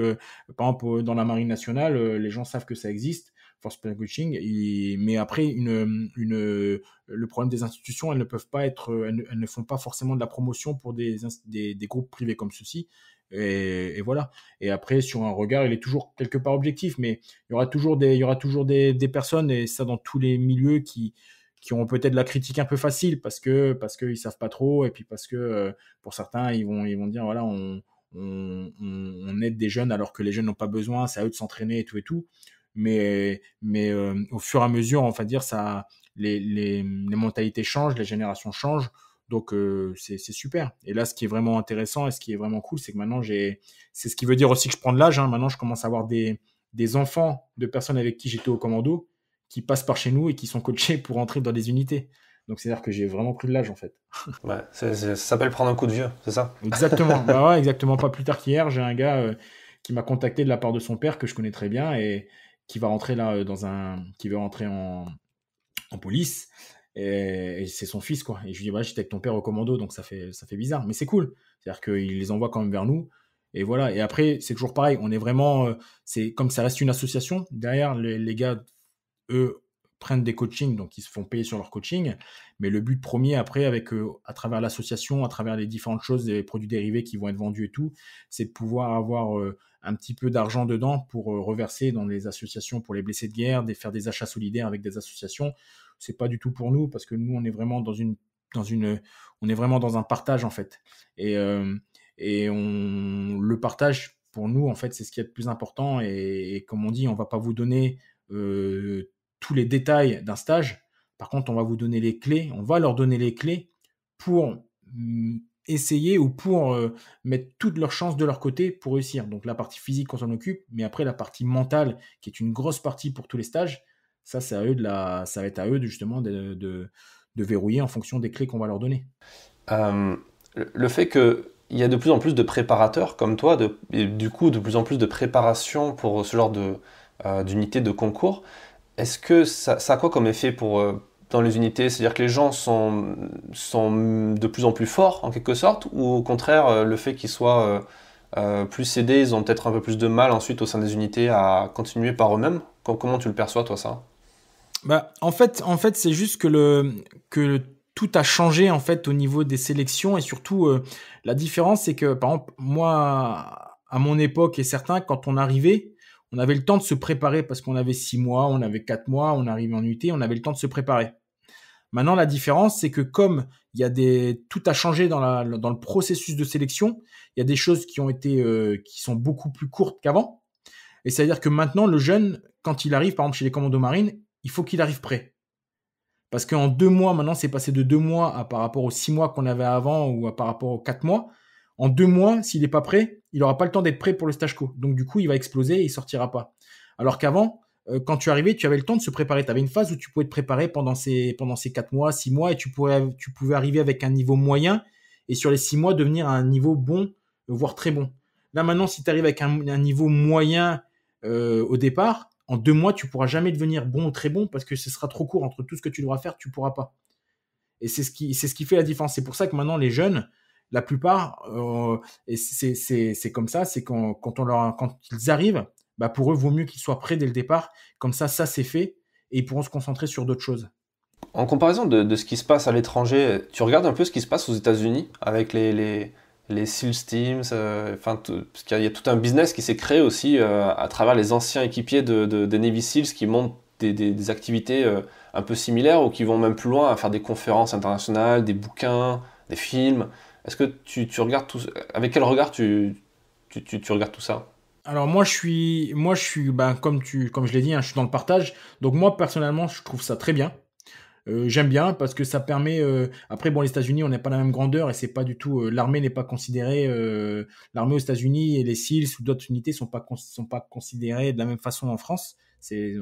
par exemple dans la marine nationale, les gens savent que ça existe force coaching. mais après, une, le problème des institutions, elles ne peuvent pas être, elles ne, font pas forcément de la promotion pour des, des, groupes privés comme ceux-ci. Et, voilà. Et après, sur un regard, il est toujours quelque part objectif, mais il y aura toujours des, il y aura toujours des, personnes, et ça dans tous les milieux, qui, qui ont peut-être la critique un peu facile parce que parce qu'ils savent pas trop, et puis parce que euh, pour certains, ils vont, ils vont dire voilà, on, on aide des jeunes alors que les jeunes n'ont pas besoin, c'est à eux de s'entraîner et tout et tout mais, mais euh, au fur et à mesure, on va dire, ça, les, les, mentalités changent, les générations changent. Donc euh, c'est super. Et là, ce qui est vraiment intéressant et ce qui est vraiment cool, c'est que maintenant j'ai, c'est ce qui veut dire aussi que je prends de l'âge. Hein. Maintenant, je commence à avoir des, des enfants de personnes avec qui j'étais au commando qui passent par chez nous et qui sont coachés pour entrer dans des unités. Donc c'est à dire que j'ai vraiment pris de l'âge en fait. Ouais, ça s'appelle prendre un coup de vieux, c'est ça Exactement. [LAUGHS] bah ouais, exactement. Pas plus tard qu'hier, j'ai un gars euh, qui m'a contacté de la part de son père que je connais très bien et qui va rentrer là euh, dans un, qui veut rentrer en, en police. Et, c'est son fils, quoi. Et je lui dis, bah, j'étais avec ton père au commando, donc ça fait, ça fait bizarre. Mais c'est cool. C'est-à-dire qu'il les envoie quand même vers nous. Et voilà. Et après, c'est toujours pareil. On est vraiment, euh, c'est comme ça reste une association. Derrière, les, gars, eux, prennent des coachings, donc ils se font payer sur leur coaching. Mais le but premier, après, avec euh, à travers l'association, à travers les différentes choses, les produits dérivés qui vont être vendus et tout, c'est de pouvoir avoir un petit peu d'argent dedans pour euh, reverser dans les associations pour les blessés de guerre, des, faire des achats solidaires avec des associations. C'est pas du tout pour nous parce que nous on est vraiment dans une dans une on est vraiment dans un partage en fait et euh, et on le partage pour nous en fait c'est ce qui est le plus important et, comme on dit on va pas vous donner euh, tous les détails d'un stage par contre on va vous donner les clés on va leur donner les clés pour mm, essayer ou pour euh, mettre toutes leurs chances de leur côté pour réussir. Donc la partie physique, qu'on s'en occupe, mais après la partie mentale, qui est une grosse partie pour tous les stages, ça, c'est à eux de la, ça va être à eux justement de, de, verrouiller en fonction des clés qu'on va leur donner. Euh, le fait qu'il y a de plus en plus de préparateurs comme toi, de, du coup de plus en plus de préparation pour ce genre de, euh, d'unité de concours, est-ce que ça, ça, a quoi comme effet pour, dans les unités C'est-à-dire que les gens sont, sont de plus en plus forts, en quelque sorte, ou au contraire, euh, le fait qu'ils soient euh, euh, plus aidés, ils ont peut-être un peu plus de mal ensuite au sein des unités à continuer par eux-mêmes Comment tu le perçois, toi, ça bah, en fait, en fait c'est juste que, le, que tout a changé en fait au niveau des sélections et surtout la différence, c'est que par exemple, moi, à mon époque et certains, quand on arrivait, on avait le temps de se préparer parce qu'on avait six mois, on avait quatre mois, on arrivait en UT, on avait le temps de se préparer. Maintenant, la différence, c'est que comme il y a des, tout a changé dans, le processus de sélection, il y a des choses qui ont été, euh, qui sont beaucoup plus courtes qu'avant. Et c'est-à-dire que maintenant, le jeune, quand il arrive, par exemple, chez les commandos marines, il faut qu'il arrive prêt. Parce qu'en deux mois, maintenant, c'est passé de deux mois à par rapport aux six mois qu'on avait avant ou à par rapport aux quatre mois en deux mois, s'il n'est pas prêt, il n'aura pas le temps d'être prêt pour le stage co. Donc du coup, il va exploser et il sortira pas. Alors qu'avant, euh, quand tu arrivais, tu avais le temps de se préparer. Tu avais une phase où tu pouvais te préparer pendant ces, pendant ces mois, six mois, et tu, tu pouvais arriver avec un niveau moyen, et sur les six mois, devenir à un niveau bon, euh, voire très bon. Là maintenant, si tu arrives avec un, niveau moyen euh, au départ, en deux mois, tu pourras jamais devenir bon ou très bon parce que ce sera trop court entre tout ce que tu devras faire, tu pourras pas. Et c'est ce qui, c'est ce qui fait la différence. C'est pour ça que maintenant les jeunes, la plupart, euh, et c'est comme ça, c'est quand, quand, ils arrivent, bah, pour eux, vaut mieux qu'ils soient prêts dès le départ. Comme ça, ça c'est fait et ils pourront se concentrer sur d'autres choses. En comparaison de, ce qui se passe à l'étranger, tu regardes un peu ce qui se passe aux États-Unis avec les, SEALs Teams, euh, parce qu'il y, a tout un business qui s'est créé aussi euh, à travers les anciens équipiers de, des Navy SEALs qui montent des, activités un peu similaires ou qui vont même plus loin à faire des conférences internationales, des bouquins, des films. Est-ce que tu, regardes tout Avec quel regard tu, tu, regardes tout ça alors moi je suis, moi je suis, ben comme tu, comme je l'ai dit, hein, je suis dans le partage. Donc moi personnellement, je trouve ça très bien. Euh, j'aime bien parce que ça permet. Euh, après bon, les États-Unis, on n'est pas la même grandeur et c'est pas du tout. Euh, l'armée n'est pas considérée. l'armée aux États-Unis et les SEALs ou d'autres unités sont pas sont pas considérées de la même façon en France. C'est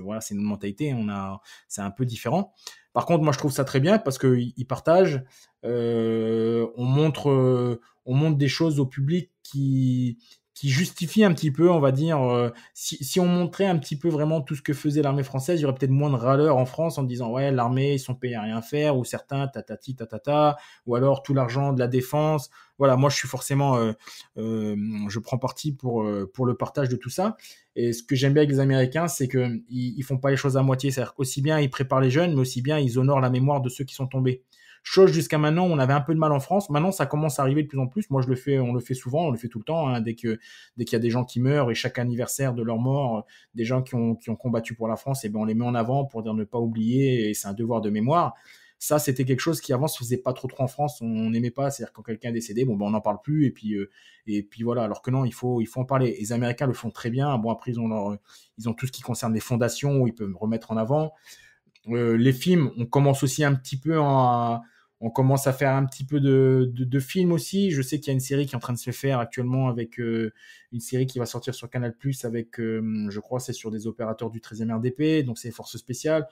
voilà, c'est une mentalité. On a, c'est un peu différent. Par contre, moi, je trouve ça très bien parce qu'ils partagent. Euh, on, montre, euh, on montre des choses au public qui, justifient un petit peu, on va dire. Euh, si, on montrait un petit peu vraiment tout ce que faisait l'armée française, il y aurait peut-être moins de râleurs en France en disant Ouais, l'armée, ils sont payés à rien faire, ou certains, tatati, tatata, ou alors tout l'argent de la défense voilà, moi je suis forcément, euh, euh, je prends parti pour euh, pour le partage de tout ça. Et ce que j'aime bien avec les Américains, c'est qu'ils ils, font pas les choses à moitié. C'est-à-dire aussi bien ils préparent les jeunes, mais aussi bien ils honorent la mémoire de ceux qui sont tombés. Chose jusqu'à maintenant, on avait un peu de mal en France. Maintenant, ça commence à arriver de plus en plus. Moi, je le fais, on le fait souvent, on le fait tout le temps. Hein. dès que dès qu'il y a des gens qui meurent et chaque anniversaire de leur mort, des gens qui ont, qui ont combattu pour la France, et eh ben on les met en avant pour dire ne pas oublier. Et c'est un devoir de mémoire ça, c'était quelque chose qui avant se faisait pas trop trop en France. On n'aimait pas, c'est-à-dire quand quelqu'un est décédé, bon, ben, on n'en parle plus et puis euh, et puis voilà. Alors que non, il faut il faut en parler. Les Américains le font très bien. Bon, après ils ont ils ont tout ce qui concerne les fondations où ils peuvent remettre en avant. Euh, les films, on commence aussi un petit peu on commence à faire un petit peu de, de, films aussi. Je sais qu'il y a une série qui est en train de se faire actuellement avec euh, une série qui va sortir sur Canal avec, je crois, c'est sur des opérateurs du 13e RDP, donc c'est Forces spéciales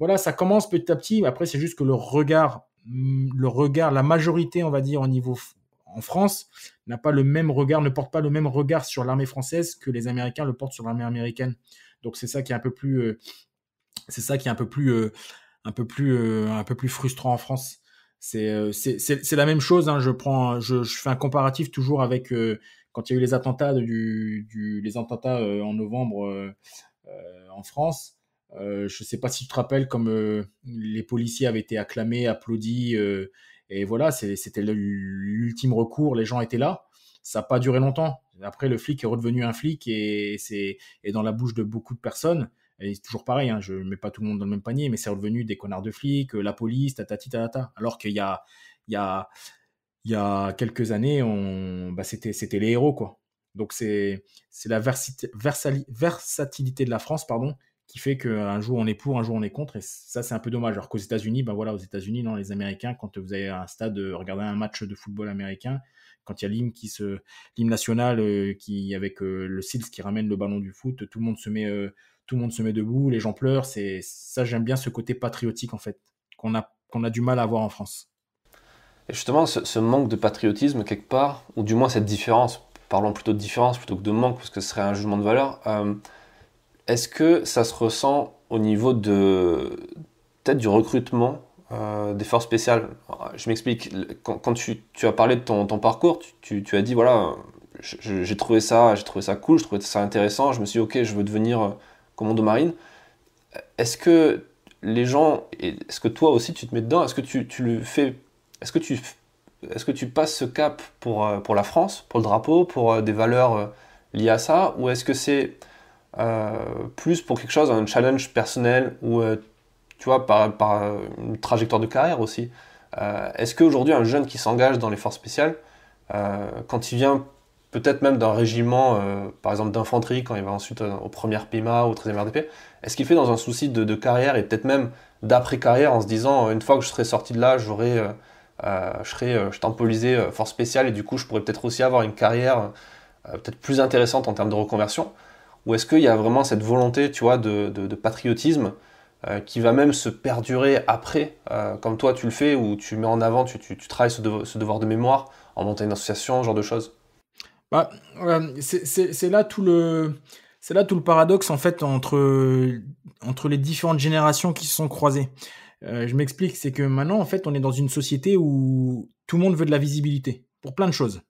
voilà, ça commence petit à petit. Après, c'est juste que le regard, mm, le regard, la majorité, on va dire, au niveau en France, n'a pas le même regard, ne porte pas le même regard sur l'armée française que les Américains le portent sur l'armée américaine. Donc c'est ça qui est un peu plus, euh, c'est ça qui est un peu plus, euh, un peu plus, euh, un peu plus frustrant en France. C'est la même chose. Hein. Je prends, je, fais un comparatif toujours avec quand il y a eu les attentats les attentats en novembre en France. Euh, je ne sais pas si tu te rappelles comme euh, les policiers avaient été acclamés, applaudis, euh, et voilà, c'était l'ultime recours, les gens étaient là. Ça n'a pas duré longtemps. Après, le flic est redevenu un flic et c'est dans la bouche de beaucoup de personnes. Et c'est toujours pareil, hein, je ne mets pas tout le monde dans le même panier, mais c'est redevenu des connards de flics, la police, tatati tatata. Alors qu'il y a, il y, a, y a quelques années, bah c'était, les héros, quoi. Donc c'est, c'est la versatilité de la France, pardon, qui fait qu'un jour on est pour, un jour on est contre, et ça c'est un peu dommage. Alors qu'aux États-Unis, ben voilà, aux États-Unis, non, les Américains, quand vous avez un stade, euh, regarder un match de football américain, quand il y a l'hymne qui se, l'hymne national euh, qui avec euh, le SILS qui ramène le ballon du foot, tout le monde se met, tout le monde se met debout, les gens pleurent. C'est ça, j'aime bien ce côté patriotique en fait qu'on a, qu'on a du mal à avoir en France. Et justement, ce, manque de patriotisme quelque part, ou du moins cette différence, parlons plutôt de différence plutôt que de manque, parce que ce serait un jugement de valeur. Est-ce que ça se ressent au niveau de peut-être du recrutement euh, des forces spéciales Je m'explique. Quand, tu, as parlé de ton, parcours, tu, as dit voilà, j'ai trouvé ça, j'ai trouvé ça cool, je trouvais ça intéressant. Je me suis dit ok, je veux devenir euh, commando marine. Est-ce que les gens, est-ce que toi aussi tu te mets dedans Est-ce que tu, le fais Est-ce que tu est-ce que tu passes ce cap pour, euh, pour la France, pour le drapeau, pour des valeurs liées à ça Ou est-ce que c'est euh, plus pour quelque chose, un challenge personnel ou euh, tu vois, par, par, euh, une trajectoire de carrière aussi. Est-ce qu'aujourd'hui, un jeune qui s'engage dans les forces spéciales, quand il vient peut-être même d'un régiment, par exemple d'infanterie, quand il va ensuite au 1er PIMA, au 13e RDP, est-ce qu'il fait dans un souci de, carrière et peut-être même d'après-carrière en se disant, une fois que je serai sorti de là, je serai je force spéciale et du coup, je pourrais peut-être aussi avoir une carrière peut-être plus intéressante en termes de reconversion ou est-ce qu'il y a vraiment cette volonté, tu vois, de, patriotisme euh, qui va même se perdurer après, euh, comme toi tu le fais, où tu mets en avant, tu, travailles ce, devoir de mémoire en montant une association, ce genre de choses bah, C'est là tout le... C'est là tout le paradoxe en fait entre, entre les différentes générations qui se sont croisées. Euh, je m'explique, c'est que maintenant en fait on est dans une société où tout le monde veut de la visibilité pour plein de choses.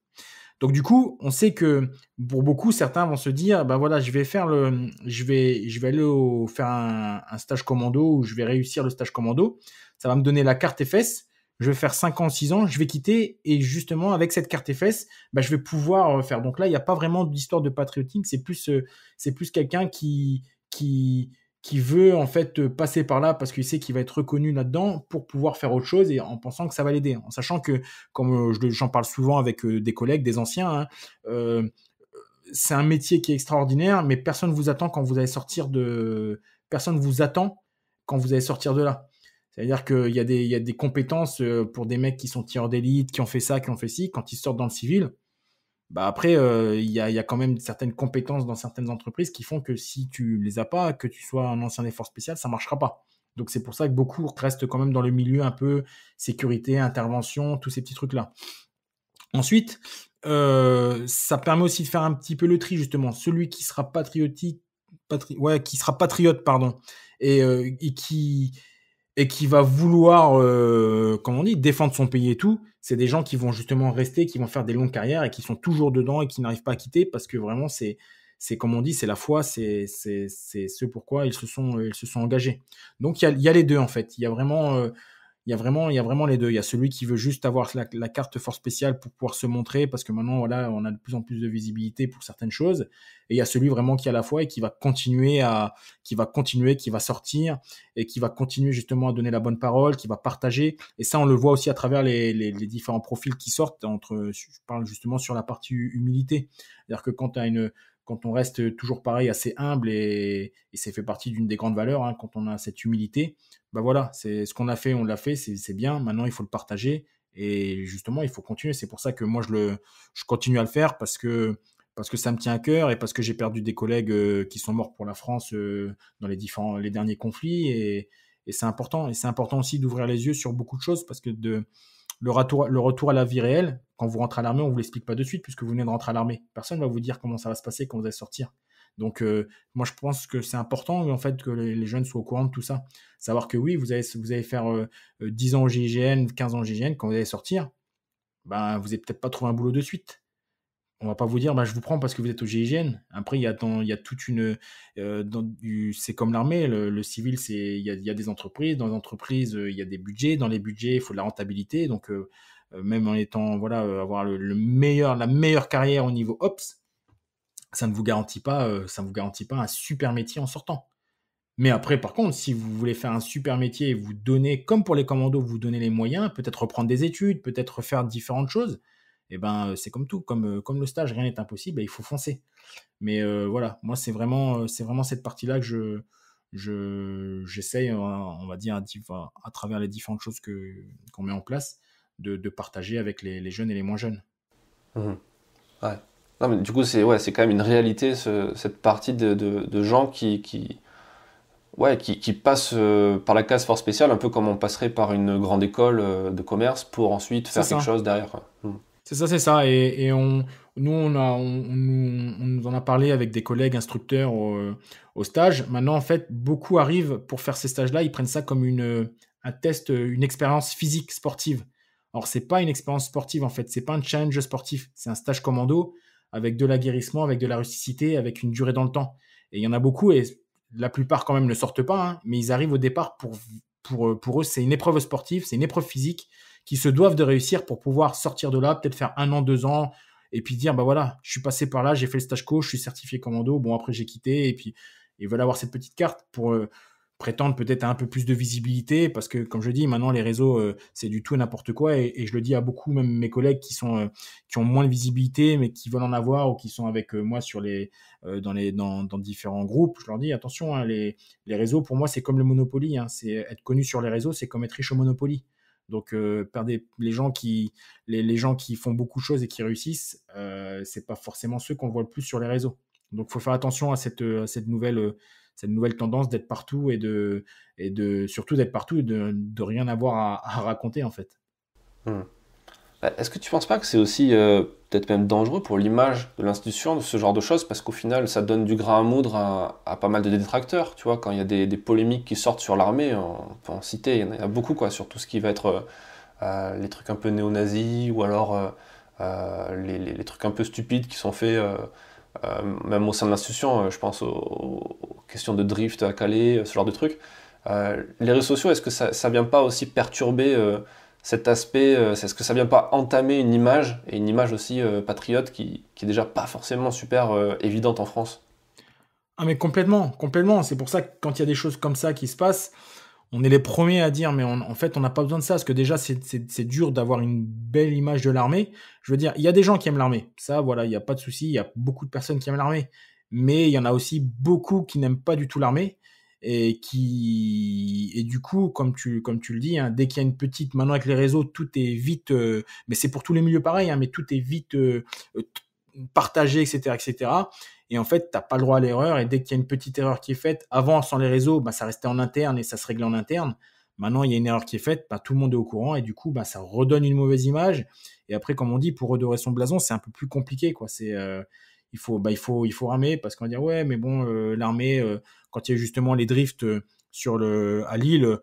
Donc du coup, on sait que pour beaucoup, certains vont se dire, ben voilà, je vais faire le, je vais, je vais aller faire un, stage commando ou je vais réussir le stage commando. Ça va me donner la carte FS. Je vais faire 5 ans, 6 ans, je vais quitter et justement avec cette carte FS, ben, bah, je vais pouvoir euh, faire. Donc là, il n'y a pas vraiment d'histoire de patriotisme. C'est plus, euh, c'est plus quelqu'un qui, qui, qui veut en fait euh, passer par là parce qu'il sait qu'il va être reconnu là-dedans pour pouvoir faire autre chose et en pensant que ça va l'aider, en sachant que, comme euh, j'en parle souvent avec euh, des collègues, des anciens, hein, c'est un métier qui est extraordinaire, mais personne vous attend quand vous allez sortir de, personne vous attend quand vous allez sortir de là. C'est-à-dire qu'il y, des, y a des compétences pour des mecs qui sont tireurs d'élite, qui ont fait ça, qui ont fait ci, quand ils sortent dans le civil, bah après, euh, il y, a, y, a, quand même certaines compétences dans certaines entreprises qui font que si tu les as pas, que tu sois un ancien effort spécial, ça marchera pas. Donc c'est pour ça que beaucoup restent quand même dans le milieu un peu sécurité, intervention, tous ces petits trucs-là. Ensuite, euh, ça permet aussi de faire un petit peu le tri justement. Celui qui sera patriotique, patri ouais, qui sera patriote, pardon, et, euh, et qui et qui va vouloir, euh, comme on dit, défendre son pays et tout, c'est des gens qui vont justement rester, qui vont faire des longues carrières et qui sont toujours dedans et qui n'arrivent pas à quitter parce que vraiment, c'est, c'est comme on dit, c'est la foi, c'est, c'est, ce pourquoi ils se sont, euh, ils se sont engagés. Donc il y a, les deux en fait. Il y a vraiment euh, il y a vraiment, il y a vraiment les deux. Il y a celui qui veut juste avoir la, carte force spéciale pour pouvoir se montrer parce que maintenant, voilà, on a de plus en plus de visibilité pour certaines choses. Et il y a celui vraiment qui a la foi et qui va continuer à, qui va continuer, qui va sortir et qui va continuer justement à donner la bonne parole, qui va partager. Et ça, on le voit aussi à travers les, différents profils qui sortent entre, je parle justement sur la partie humilité. C'est-à-dire que quand tu as une, quand on reste toujours pareil, assez humble, et, et ça fait partie d'une des grandes valeurs, hein, quand on a cette humilité, bah voilà, c'est ce qu'on a fait, on l'a fait, c'est bien, maintenant il faut le partager, et justement, il faut continuer. C'est pour ça que moi, je, le, je continue à le faire, parce que, parce que ça me tient à cœur, et parce que j'ai perdu des collègues euh, qui sont morts pour la France euh, dans les, différents, les derniers conflits, et, et c'est important. Et c'est important aussi d'ouvrir les yeux sur beaucoup de choses, parce que de le retour, le retour à la vie réelle, quand vous rentrez à l'armée, on ne vous l'explique pas de suite puisque vous venez de rentrer à l'armée. Personne ne va vous dire comment ça va se passer quand vous allez sortir. Donc, euh, moi, je pense que c'est important en fait que les, jeunes soient au courant de tout ça. Savoir que oui, vous allez, vous allez faire 10 euh, ans au GIGN, 15 ans au GIGN, quand vous allez sortir, ben, vous n'avez peut-être pas trouvé un boulot de suite on va pas vous dire, bah, je vous prends parce que vous êtes au GIGN. Après, il y a, toute une. Euh, c'est comme l'armée, le, civil, c'est, il, y a, des entreprises. Dans les entreprises, euh, il y a des budgets. Dans les budgets, il faut de la rentabilité. Donc, euh, même en étant, voilà, avoir le, meilleur, la meilleure carrière au niveau Ops, ça ne vous garantit pas, ça vous garantit pas un super métier en sortant. Mais après, par contre, si vous voulez faire un super métier vous donnez, comme pour les commandos, vous donnez les moyens, peut-être reprendre des études, peut-être faire différentes choses et eh ben euh, c'est comme tout, comme, euh, comme le stage, rien n'est impossible, il faut foncer. Mais euh, voilà, moi c'est vraiment, c'est vraiment cette partie-là que je, je j'essaye, on va dire, à, travers les différentes choses que qu'on met en place, de, partager avec les, jeunes et les moins jeunes. Mmh. Non, mais du coup, c'est ouais, c'est quand même une réalité cette partie de, gens qui, qui ouais, qui, qui passent par la case force spéciale, un peu comme on passerait par une grande école de commerce pour ensuite faire quelque chose derrière. Mmh. C'est ça, c'est ça. Et, on, nous, on, a, on, nous en a parlé avec des collègues instructeurs au, stage. Maintenant, en fait, beaucoup arrivent pour faire ces stages-là, ils prennent ça comme une, un test, une expérience physique sportive. Alors, c'est pas une expérience sportive, en fait. C'est pas un challenge sportif. C'est un stage commando avec de l'aguerrissement, avec de la rusticité, avec une durée dans le temps. Et il y en a beaucoup, et la plupart quand même ne sortent pas, hein. mais ils arrivent au départ pour, pour eux, c'est une épreuve sportive, c'est une épreuve physique, qui se doivent de réussir pour pouvoir sortir de là, peut-être faire un an, deux ans, et puis dire, bah voilà, je suis passé par là, j'ai fait le stage coach, je suis certifié commando, bon après j'ai quitté, et puis ils veulent avoir cette petite carte pour euh, prétendre peut-être un peu plus de visibilité, parce que comme je dis, maintenant les réseaux, euh, c'est du tout n'importe quoi, et, je le dis à beaucoup, même mes collègues qui, sont, euh, qui ont moins de visibilité, mais qui veulent en avoir, ou qui sont avec moi sur les, dans, les, dans, dans, différents groupes, je leur dis, attention, hein, les, réseaux, pour moi, c'est comme le Monopoly, hein, c'est être connu sur les réseaux, c'est comme être riche au Monopoly. Donc, euh, les, gens qui, les, gens qui font beaucoup de choses et qui réussissent, euh, c'est pas forcément ceux qu'on voit le plus sur les réseaux. Donc, il faut faire attention à cette, euh, nouvelle, euh, cette nouvelle tendance d'être partout et, de, et de, surtout d'être partout et de, rien avoir à, raconter, en fait. Mmh. Est-ce que tu ne penses pas que c'est aussi euh, peut-être même dangereux pour l'image de l'institution de ce genre de choses Parce qu'au final, ça donne du grain à moudre à, pas mal de détracteurs. Tu vois, quand il y a des, polémiques qui sortent sur l'armée, on peut en citer, il y en a beaucoup, quoi, sur tout ce qui va être euh, euh, les trucs un peu néo-nazis ou alors les, trucs un peu stupides qui sont faits. même au sein de l'institution, je pense aux, aux, questions de drift à Calais, ce genre de trucs. les réseaux sociaux, est-ce que ça ne vient pas aussi perturber cet aspect, euh, c'est ce que ça vient pas entamer une image, et une image aussi euh, patriote qui, est déjà pas forcément super euh, évidente en France ah mais complètement, complètement. C'est pour ça que quand il y a des choses comme ça qui se passent, on est les premiers à dire mais en fait on n'a pas besoin de ça parce que déjà c'est dur d'avoir une belle image de l'armée. Je veux dire, il y a des gens qui aiment l'armée. Ça voilà, il n'y a pas de souci, il y a beaucoup de personnes qui aiment l'armée. Mais il y en a aussi beaucoup qui n'aiment pas du tout l'armée et qui et du coup comme tu comme tu le dis hein, dès qu'il y a une petite maintenant avec les réseaux tout est vite euh, mais c'est pour tous les milieux pareil hein, mais tout est vite euh, euh, partagé etc etc et en fait t'as pas le droit à l'erreur et dès qu'il y a une petite erreur qui est faite avant sans les réseaux bah ça restait en interne et ça se réglait en interne maintenant il y a une erreur qui est faite bah, tout le monde est au courant et du coup bah ça redonne une mauvaise image et après comme on dit pour redorer son blason c'est un peu plus compliqué quoi c'est il faut bah il faut il faut ramer parce qu'on va dire ouais mais bon l'armée quand il y a justement les drifts euh, sur le, à Lille,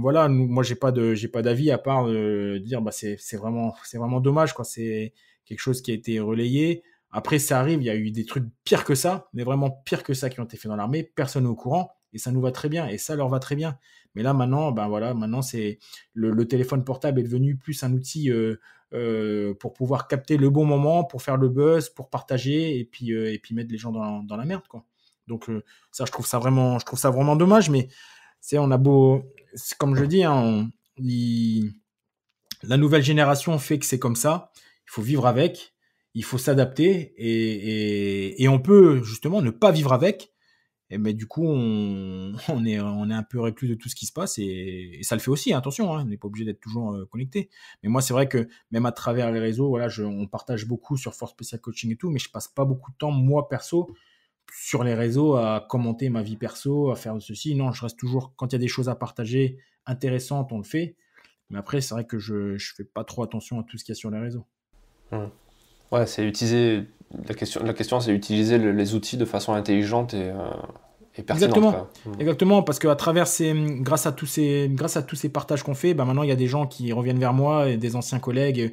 voilà, moi j'ai pas de, j'ai pas d'avis à part de euh, dire bah c'est, c'est vraiment, c'est vraiment dommage quoi. C'est quelque chose qui a été relayé. Après ça arrive, il y a eu des trucs pires que ça, mais vraiment pires que ça qui ont été faits dans l'armée. Personne n'est au courant et ça nous va très bien et ça leur va très bien. Mais là maintenant, ben voilà, maintenant c'est le, téléphone portable est devenu plus un outil euh, pour pouvoir capter le bon moment, pour faire le buzz, pour partager et puis et puis mettre les gens dans, dans la merde quoi. Donc euh, ça, je trouve ça vraiment, je trouve ça vraiment dommage. Mais c'est, on a beau, comme je dis, hein, la nouvelle génération fait que c'est comme ça. Il faut vivre avec, il faut s'adapter et, on peut justement ne pas vivre avec. mais du coup, on, [LAUGHS] on, est, on un peu réclus de tout ce qui se passe et, ça le fait aussi. Hein, attention, hein, on n'est pas obligé d'être toujours euh, connecté. Mais moi, c'est vrai que même à travers les réseaux, voilà, on partage beaucoup sur Force Special Coaching et tout, mais je passe pas beaucoup de temps moi perso sur les réseaux à commenter ma vie perso, à faire ceci. Non, je reste toujours, quand il y a des choses à partager intéressantes, on le fait. Mais après, c'est vrai que je ne fais pas trop attention à tout ce qu'il y a sur les réseaux. Mmh. Ouais, c'est utiliser. La question, la question c'est utiliser les outils de façon intelligente et, euh, et pertinente. Exactement. Mmh. Exactement, parce que travers Grâce à tous ces, grâce à tous ces partages qu'on fait, bah, maintenant, il y a des gens qui reviennent vers moi, et des anciens collègues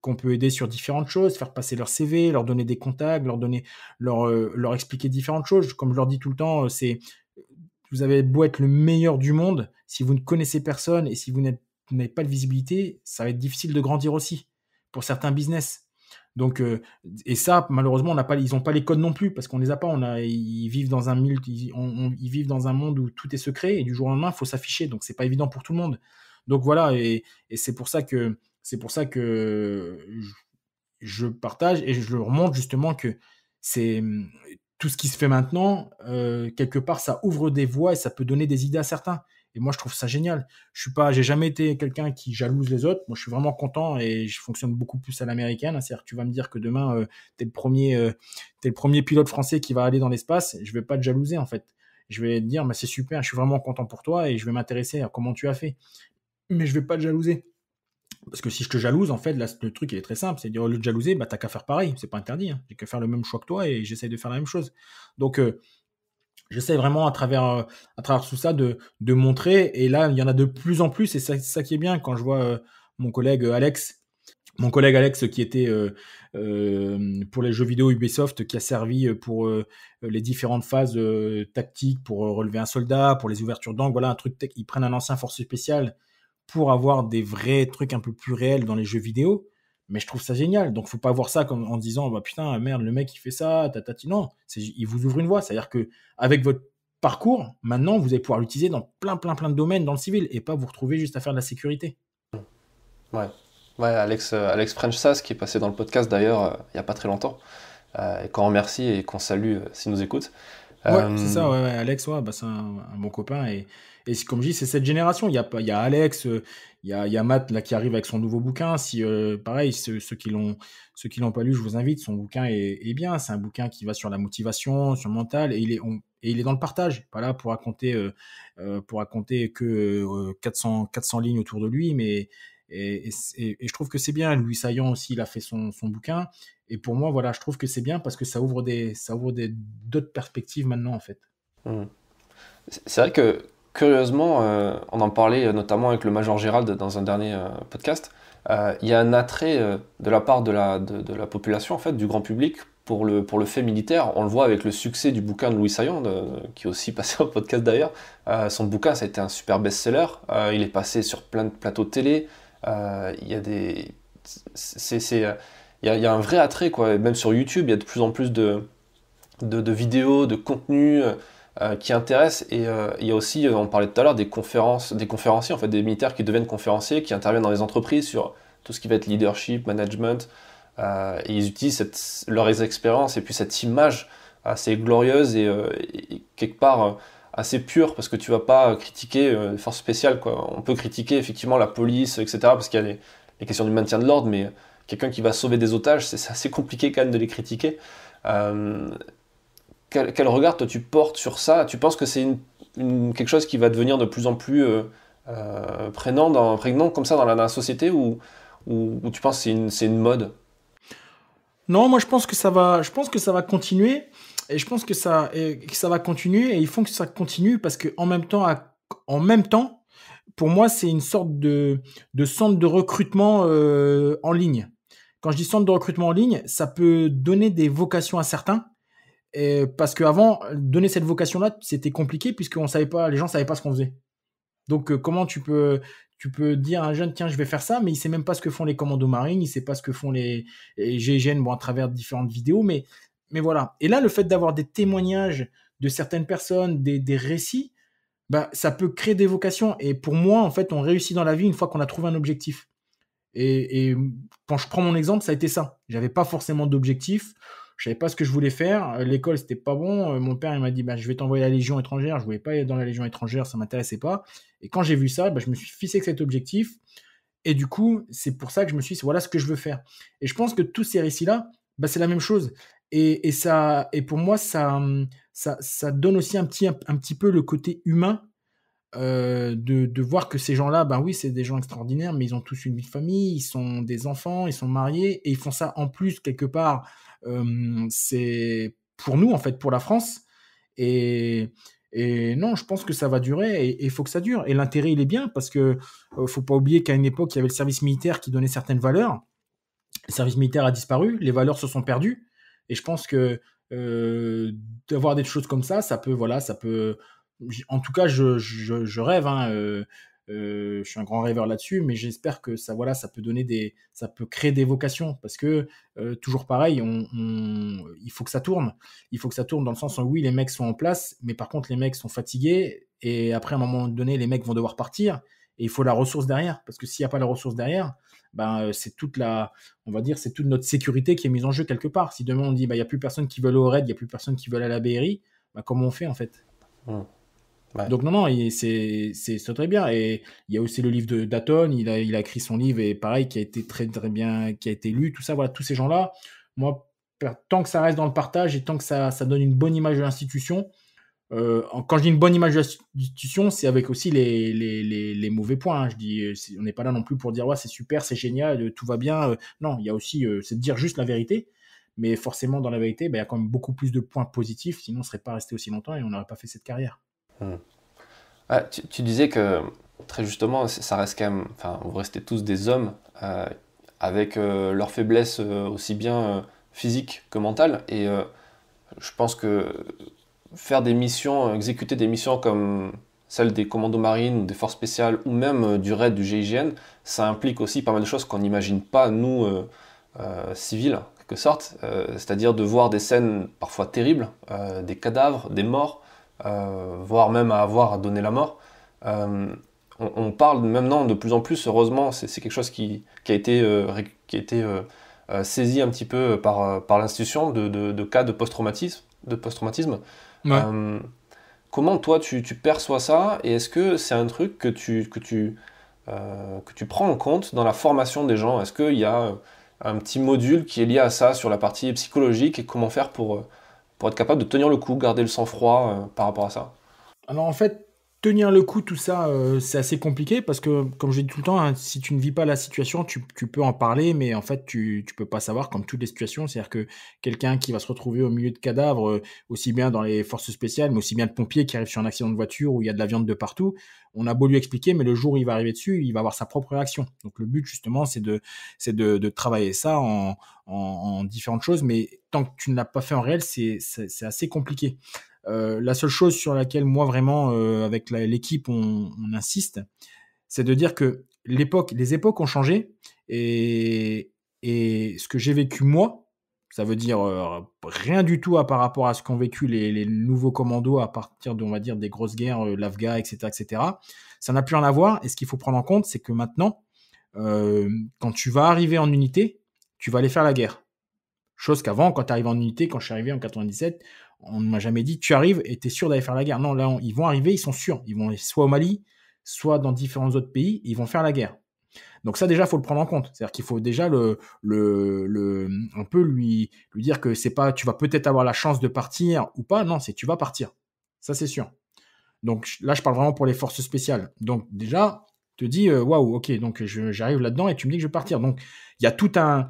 qu'on peut aider sur différentes choses, faire passer leur CV, leur donner des contacts, leur donner leur euh, leur expliquer différentes choses. Comme je leur dis tout le temps, euh, c'est vous avez beau être le meilleur du monde, si vous ne connaissez personne et si vous n'avez pas de visibilité, ça va être difficile de grandir aussi pour certains business. Donc euh, et ça malheureusement pas ils n'ont pas les codes non plus parce qu'on les a pas on a ils vivent dans un vivent dans un monde où tout est secret et du jour au lendemain il faut s'afficher donc c'est pas évident pour tout le monde donc voilà et c'est pour ça que c'est pour ça que je, partage et je remonte justement que c'est mmh, tout ce qui se fait maintenant, euh, quelque part, ça ouvre des voies et ça peut donner des idées à certains. Et moi, je trouve ça génial. Je suis pas, j'ai jamais été quelqu'un qui jalouse les autres. Moi, je suis vraiment content et je fonctionne beaucoup plus à l'américaine. C'est-à-dire, tu vas me dire que demain, euh, tu le premier, euh, es le premier pilote français qui va aller dans l'espace. Je vais pas te jalouser en fait. Je vais te dire, mais c'est super. Je suis vraiment content pour toi et je vais m'intéresser à comment tu as fait. Mais je vais pas te jalouser. Parce que si je te jalouse, en fait, le truc, il est très simple. C'est dire, au lieu de jalouser, bah, t'as qu'à faire pareil. C'est pas interdit. Hein. J'ai qu'à faire le même choix que toi et j'essaye de faire la même chose. Donc, euh, j'essaie vraiment à travers, euh, à travers tout ça de, de, montrer. Et là, il y en a de plus en plus. Et c'est ça, qui est bien quand je vois euh, mon collègue Alex, mon collègue Alex qui était pour les jeux vidéo Ubisoft, qui a servi pour les différentes phases tactiques, pour relever un soldat, pour les ouvertures d'angle, voilà un truc. Ils prennent un ancien force spécial pour avoir des vrais trucs un peu plus réels dans les jeux vidéo. Mais je trouve ça génial. Donc, faut pas voir ça comme en disant, bah, putain, merde, le mec, il fait ça, tatati. Non, il vous ouvre une voie. C'est-à-dire que, avec votre parcours, maintenant, vous allez pouvoir l'utiliser dans plein, plein, plein de domaines dans le civil et pas vous retrouver juste à faire de la sécurité. Ouais. Ouais, Alex, euh, Alex French Sass, qui est passé dans le podcast d'ailleurs, euh, il n'y a pas très longtemps, euh, et qu'on remercie et qu'on salue s'il nous écoute. Ouais, c'est ça, ouais, Alex, ouais, bah, c'est un, un, bon copain et et comme je dis, c'est cette génération. Il y a, il y a Alex, euh, il y a, il y a Matt là, qui arrive avec son nouveau bouquin. Si, euh, pareil, ceux, ceux qui l'ont pas lu, je vous invite. Son bouquin est, bien. C'est un bouquin qui va sur la motivation, sur le mental. Et il est, on, et il est dans le partage. Pas là pour raconter, euh, pour raconter que 400, 400 lignes autour de lui. Mais, et, et, je trouve que c'est bien. Louis Saillant aussi, il a fait son, son bouquin. Et pour moi, voilà, je trouve que c'est bien parce que ça ouvre des, d'autres perspectives maintenant, en fait. Mmh. C'est vrai que curieusement, euh, on en parlait euh, notamment avec le Major Gérald dans un dernier euh, podcast, il y a un attrait de la part de la, de, la, population, en fait, du grand public, pour le, pour le fait militaire. On le voit avec le succès du bouquin de Louis Sayon, qui est aussi [LAUGHS] passé au podcast d'ailleurs. son bouquin, ça a été un super best-seller. il est passé sur plein de plateaux de télé. Il y a des... c'est il y, un vrai attrait quoi. Même sur YouTube, il y a de plus en plus de, de, de vidéos, de contenus euh, qui intéresse. Et euh, il y a aussi, euh, on parlait tout à l'heure, des conférences, des conférenciers, en fait, des militaires qui deviennent conférenciers, qui interviennent dans les entreprises sur tout ce qui va être leadership, management. et ils utilisent leurs expériences et puis cette image assez glorieuse et, quelque part assez pure parce que tu vas pas critiquer les forces spéciales quoi. On peut critiquer effectivement la police etc parce qu'il y a les, questions du maintien de l'ordre mais quelqu'un qui va sauver des otages c'est assez compliqué quand même de les critiquer quel, regard toi tu portes sur ça Tu penses que c'est quelque chose qui va devenir de plus en plus euh, euh prégnant, dans, comme ça dans la, société ou, tu penses que c'est une, mode Non, moi je pense que ça va, je pense que ça va continuer et je pense que ça, et, ça va continuer et il faut que ça continue parce qu'en même temps, en même temps, pour moi c'est une sorte de, centre de recrutement euh, en ligne. Quand je dis centre de recrutement en ligne, ça peut donner des vocations à certains et parce qu'avant, donner cette vocation-là, c'était compliqué puisqu'on savait pas, les gens savaient pas ce qu'on faisait. Donc euh, comment tu peux, tu peux dire à un jeune, tiens, je vais faire ça, mais il sait même pas ce que font les commandos marines, il sait pas ce que font les, les bon, à travers différentes vidéos, mais, voilà. Et là, le fait d'avoir des témoignages de certaines personnes, des, récits, bah, ça peut créer des vocations. Et pour moi, en fait, on réussit dans la vie une fois qu'on a trouvé un objectif. Et, et, quand je prends mon exemple, ça a été ça. J'avais pas forcément d'objectif je savais pas ce que je voulais faire. Euh, l'école, c'était pas bon. Euh, mon père, il m'a dit, bah, je vais t'envoyer à la Légion étrangère. Je voulais pas être dans la Légion étrangère, ça m'intéressait pas. Et quand j'ai vu ça, bah, je me suis fixé avec cet objectif. Et du coup, c'est pour ça que je me suis dit, voilà ce que je veux faire. Et je pense que tous ces récits-là, bah, c'est la même chose. Et, ça, et pour moi, ça, hum, ça, ça donne aussi un petit, un petit peu le côté humain euh, de, voir que ces gens-là, ben oui, c'est des gens extraordinaires, mais ils ont tous une vie de famille, ils sont des enfants, ils sont mariés, et ils font ça en plus, quelque part, euh, c'est pour nous, en fait, pour la France. Et, non, je pense que ça va durer, et il faut que ça dure. Et l'intérêt, il est bien, parce que euh, faut pas oublier qu'à une époque, il y avait le service militaire qui donnait certaines valeurs. Le service militaire a disparu, les valeurs se sont perdues, et je pense que d'avoir des choses comme ça, ça peut, voilà, ça peut en tout cas, je, rêve. Hein, euh, euh, je suis un grand rêveur là-dessus, mais j'espère que ça, voilà, ça peut donner des, ça peut créer des vocations parce que euh, toujours pareil, il faut que ça tourne. Il faut que ça tourne dans le sens où oui, les mecs sont en place, mais par contre, les mecs sont fatigués et après à un moment donné, les mecs vont devoir partir et il faut la ressource derrière parce que s'il n'y a pas la ressource derrière, ben c'est toute la, on va dire, c'est toute notre sécurité qui est mise en jeu quelque part. Si demain on dit, ben, il n'y a plus personne qui veut au raid, il n'y a plus personne qui veut à la BRI, ben, comment on fait en fait? Mmh. Donc non, non, c'est très bien. Et il y a aussi le livre de il a, écrit son livre et pareil, qui a été très, très bien, qui a été lu, tout ça, voilà, tous ces gens-là, moi, tant que ça reste dans le partage et tant que ça, donne une bonne image de l'institution, euh, quand je dis une bonne image de l'institution, c'est avec aussi les, mauvais points. Hein. Je dis, euh, on n'est pas là non plus pour dire, ouais, c'est super, c'est génial, euh, tout va bien. non, il y a aussi, c'est de dire juste la vérité. Mais forcément, dans la vérité, bah, il y a quand même beaucoup plus de points positifs, sinon on ne serait pas resté aussi longtemps et on n'aurait pas fait cette carrière. Hmm. Ah, tu, disais que très justement, ça reste quand même, enfin, vous restez tous des hommes euh, avec euh, leurs faiblesses euh, aussi bien physiques que mentales. Et je pense que faire des missions, exécuter des missions comme celle des commandos marines, des forces spéciales ou même du raid du GIGN, ça implique aussi pas mal de choses qu'on n'imagine pas, nous, civils, en quelque sorte. C'est-à-dire de voir des scènes parfois terribles, des cadavres, des morts. Euh, voire même à avoir à donner la mort. Euh, on, parle maintenant de plus en plus, heureusement, c'est quelque chose qui, qui, a été, euh, qui été saisi un petit peu par, par l'institution de, de, cas de post-traumatisme. De post -traumatisme. Comment toi tu, perçois ça et est-ce que c'est un truc que tu, que, tu, que tu prends en compte dans la formation des gens Est-ce qu'il y a un petit module qui est lié à ça sur la partie psychologique et comment faire pour, pour être capable de tenir le coup, garder le sang-froid euh, par rapport à ça Alors en fait, tenir le coup, tout ça, euh, c'est assez compliqué parce que, comme je dis tout le temps, hein, si tu ne vis pas la situation, tu, peux en parler, mais en fait, tu ne peux pas savoir comme toutes les situations. C'est-à-dire que quelqu'un qui va se retrouver au milieu de cadavres, euh, aussi bien dans les forces spéciales, mais aussi bien le pompier qui arrive sur un accident de voiture où il y a de la viande de partout, on a beau lui expliquer, mais le jour où il va arriver dessus, il va avoir sa propre réaction. Donc le but, justement, c'est de, de, travailler ça en, différentes choses, mais tant que tu ne l'as pas fait en réel, c'est, c'est assez compliqué. Euh, la seule chose sur laquelle moi vraiment euh, avec l'équipe on, insiste, c'est de dire que l'époque, les époques ont changé et, ce que j'ai vécu moi, ça veut dire euh, rien du tout par rapport à ce qu'ont vécu les, nouveaux commandos à partir de on va dire des grosses guerres, l'Afghan, etc., etc. Ça n'a plus rien à voir et ce qu'il faut prendre en compte, c'est que maintenant, quand tu vas arriver en unité, tu vas aller faire la guerre. Chose qu'avant, quand tu arrivais en unité, quand je suis arrivé en 97, on ne m'a jamais dit tu arrives et tu es sûr d'aller faire la guerre. Non, là, ils vont arriver, ils sont sûrs. Ils vont aller soit au Mali, soit dans différents autres pays, ils vont faire la guerre. Donc ça déjà faut le prendre en compte, c'est-à-dire qu'il faut déjà le, le, le, on peut lui lui dire que c'est pas tu vas peut-être avoir la chance de partir ou pas, non c'est tu vas partir, ça c'est sûr. Donc là je parle vraiment pour les forces spéciales. Donc déjà te dis euh, waouh ok donc j'arrive là-dedans et tu me dis que je vais partir. Donc il y a tout un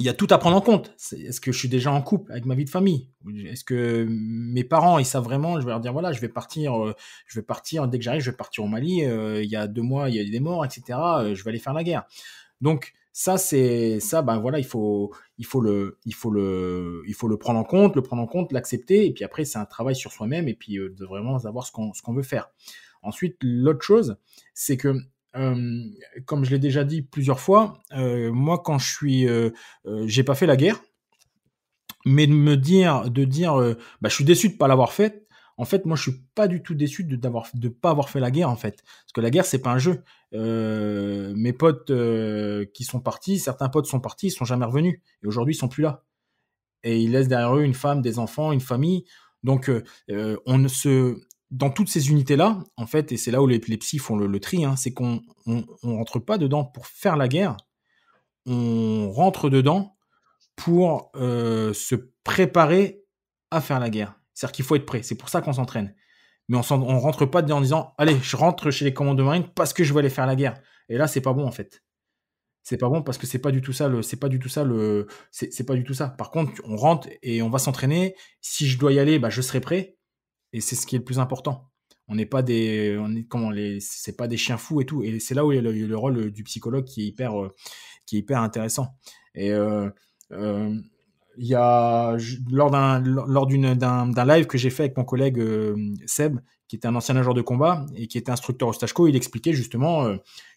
il y a tout à prendre en compte. Est-ce que je suis déjà en couple avec ma vie de famille Est-ce que mes parents, ils savent vraiment Je vais leur dire voilà, je vais partir, euh, je vais partir dès que j'arrive, je vais partir au Mali. Euh, il y a deux mois, il y a eu des morts, etc. Euh, je vais aller faire la guerre. Donc ça, c'est ça. Ben voilà, il faut, il faut le, il faut le, il faut le prendre en compte, le prendre en compte, l'accepter. Et puis après, c'est un travail sur soi-même et puis de vraiment savoir ce ce qu'on veut faire. Ensuite, l'autre chose, c'est que comme je l'ai déjà dit plusieurs fois, moi quand je suis, euh, j'ai pas fait la guerre, mais de me dire, de dire, bah, je suis déçu de pas l'avoir faite. En fait, moi, je suis pas du tout déçu de d'avoir, de pas avoir fait la guerre en fait, parce que la guerre c'est pas un jeu. mes potes qui sont partis, certains potes sont partis, ils sont jamais revenus, et aujourd'hui ils sont plus là. Et ils laissent derrière eux une femme, des enfants, une famille. Donc, on ne se, dans toutes ces unités-là, en fait, et c'est là où les, font le, tri, hein, c'est qu'on ne rentre pas dedans pour faire la guerre, on rentre dedans pour euh, se préparer à faire la guerre. C'est-à-dire qu'il faut être prêt, c'est pour ça qu'on s'entraîne. Mais on, ne rentre pas dedans en disant, allez, je rentre chez les commandos marines parce que je vais aller faire la guerre. Et là, c'est pas bon, en fait. C'est pas bon parce que c'est pas du tout ça c'est pas du tout ça c'est pas du tout ça. Par contre, on rentre et on va s'entraîner. Si je dois y aller, bah, je serai prêt et c'est ce qui est le plus important. On n'est pas des, on est, comment les, c'est pas des chiens fous et tout. Et c'est là où il y a le, rôle euh, du psychologue qui est hyper, euh, qui est hyper intéressant. Et euh, il y a lors d'un lors d'une d'un live que j'ai fait avec mon collègue Seb qui était un ancien nageur de combat et qui était instructeur au Stageco, il expliquait justement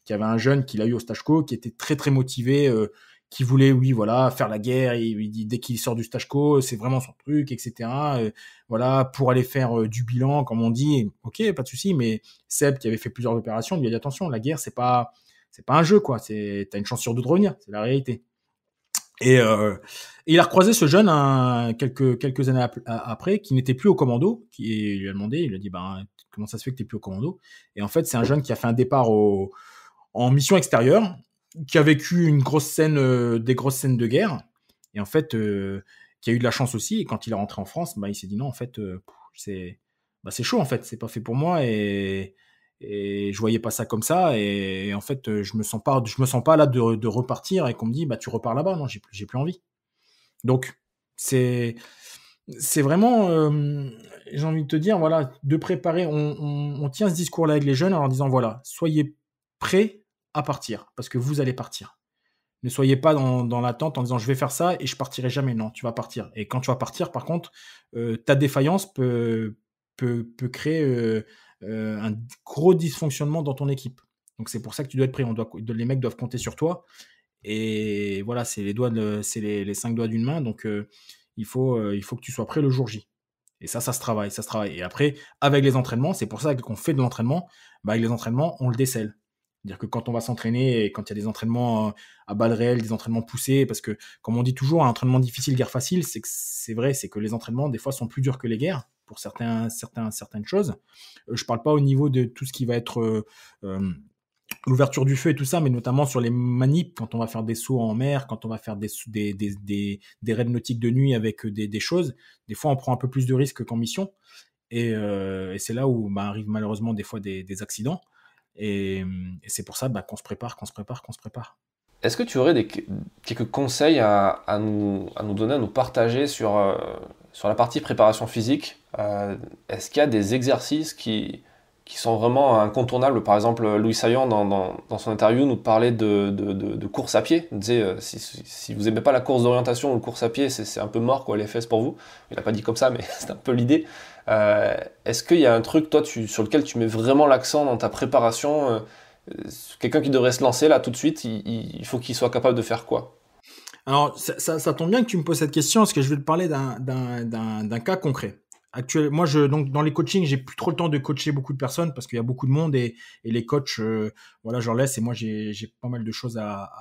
qu'il y avait un jeune qu'il a eu au Stageco qui était très très motivé qui voulait, oui, voilà, faire la guerre. dès qu'il sort du stage c'est vraiment son truc, etc. Euh, voilà, pour aller faire euh, du bilan, comme on dit. Ok, pas de souci. Mais Seb, qui avait fait plusieurs opérations, lui a dit attention, la guerre, c'est pas, c'est pas un jeu, quoi. C'est, t'as une chance sur deux de revenir. C'est la réalité. Et, euh, il a recroisé ce jeune quelques, années après, qui n'était plus au commando, qui lui a demandé, il lui a dit, ben, comment ça se fait que tu plus au commando Et en fait, c'est un jeune qui a fait un départ en mission extérieure, qui a vécu une grosse scène, euh, des grosses scènes de guerre, et en fait, euh, qui a eu de la chance aussi. Et quand il est rentré en France, bah, il s'est dit non, en fait, euh, c'est bah, chaud, en fait, c'est pas fait pour moi, et, et je voyais pas ça comme ça. Et, en fait, je me sens pas, je me sens pas là de, repartir et qu'on me dit bah tu repars là-bas, non, j'ai plus, plus envie. Donc c'est c'est vraiment, j'ai envie de te dire, voilà, de préparer. On, on tient ce discours-là avec les jeunes en disant, voilà, soyez prêts à partir, parce que vous allez partir. Ne soyez pas dans, dans l'attente en disant je vais faire ça et je partirai jamais. Non, tu vas partir. Et quand tu vas partir, par contre, euh, ta défaillance peut, peut, créer euh, euh, un gros dysfonctionnement dans ton équipe. Donc c'est pour ça que tu dois être prêt. On doit, les mecs doivent compter sur toi. Et voilà, c'est les doigts, les, cinq doigts d'une main. Donc il faut, il faut que tu sois prêt le jour J. Et ça, ça se travaille, ça se travaille. Et après, avec les entraînements, c'est pour ça qu'on fait de l'entraînement. Bah, avec les entraînements, on le décèle. C'est-à-dire que quand on va s'entraîner et quand il y a des entraînements euh, à balles réelles, des entraînements poussés, parce que comme on dit toujours, un entraînement difficile, guerre facile, c'est que c'est vrai, c'est que les entraînements des fois sont plus durs que les guerres pour certains, certains, certaines choses. Euh, je parle pas au niveau de tout ce qui va être euh, l'ouverture du feu et tout ça, mais notamment sur les manips, quand on va faire des sauts en mer, quand on va faire des, des, des, des, raids nautiques de nuit avec des, choses, des fois on prend un peu plus de risques qu'en mission. Et, c'est là où bah, arrivent malheureusement des fois des, des accidents. Hum, et, c'est pour ça bah, qu'on se prépare, qu'on se prépare, qu'on se prépare. Est-ce que tu aurais quelques conseils à, nous, à, nous, donner, à nous partager sur, euh, sur la partie préparation physique euh, Est-ce qu'il y a des exercices qui, qui sont vraiment incontournables Par exemple, Louis Saillant, dans, dans, son interview, nous parlait de, de, course à pied. Il disait euh, si, si, vous n'aimez pas la course d'orientation ou le course à pied, c'est un peu mort, quoi, les fesses pour vous. Il n'a pas dit comme ça, mais [LAUGHS] c'est un peu l'idée. Euh, est-ce qu'il y a un truc, toi, sur lequel tu mets vraiment l'accent dans ta préparation euh, euh, Quelqu'un qui devrait se lancer là tout de suite, il, faut qu'il soit capable de faire quoi Alors, ça, tombe bien que tu me poses cette question, parce que je vais te parler d'un cas concret. Actuellement, moi, donc, dans les coachings, j'ai plus trop le temps de coacher beaucoup de personnes parce qu'il y a beaucoup de monde et, les coachs, voilà, j'en laisse et moi, j'ai pas mal de choses à,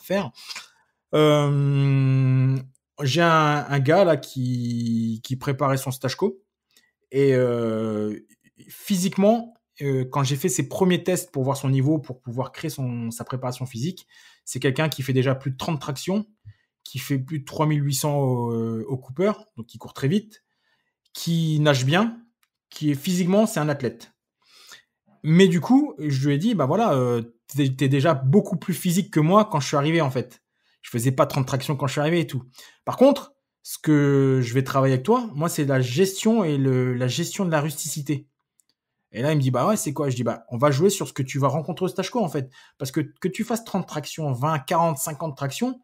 faire. j'ai un, gars là qui, préparait son stage co et physiquement, quand j'ai fait ses premiers tests pour voir son niveau, pour pouvoir créer son, sa préparation physique, c'est quelqu'un qui fait déjà plus de 30 tractions, qui fait plus de 3800 au, au Cooper, donc qui court très vite, qui nage bien, qui est physiquement, c'est un athlète. Mais du coup, je lui ai dit, bah voilà, tu t'es, déjà beaucoup plus physique que moi quand je suis arrivé en fait. Je faisais pas 30 tractions quand je suis arrivé et tout. Par contre, ce que je vais travailler avec toi, moi, c'est la gestion et la gestion de la rusticité. Et là, il me dit, bah ouais, c'est quoi Je dis, bah, on va jouer sur ce que tu vas rencontrer au stage en fait. Parce que que tu fasses 30 tractions, 20, 40, 50 tractions,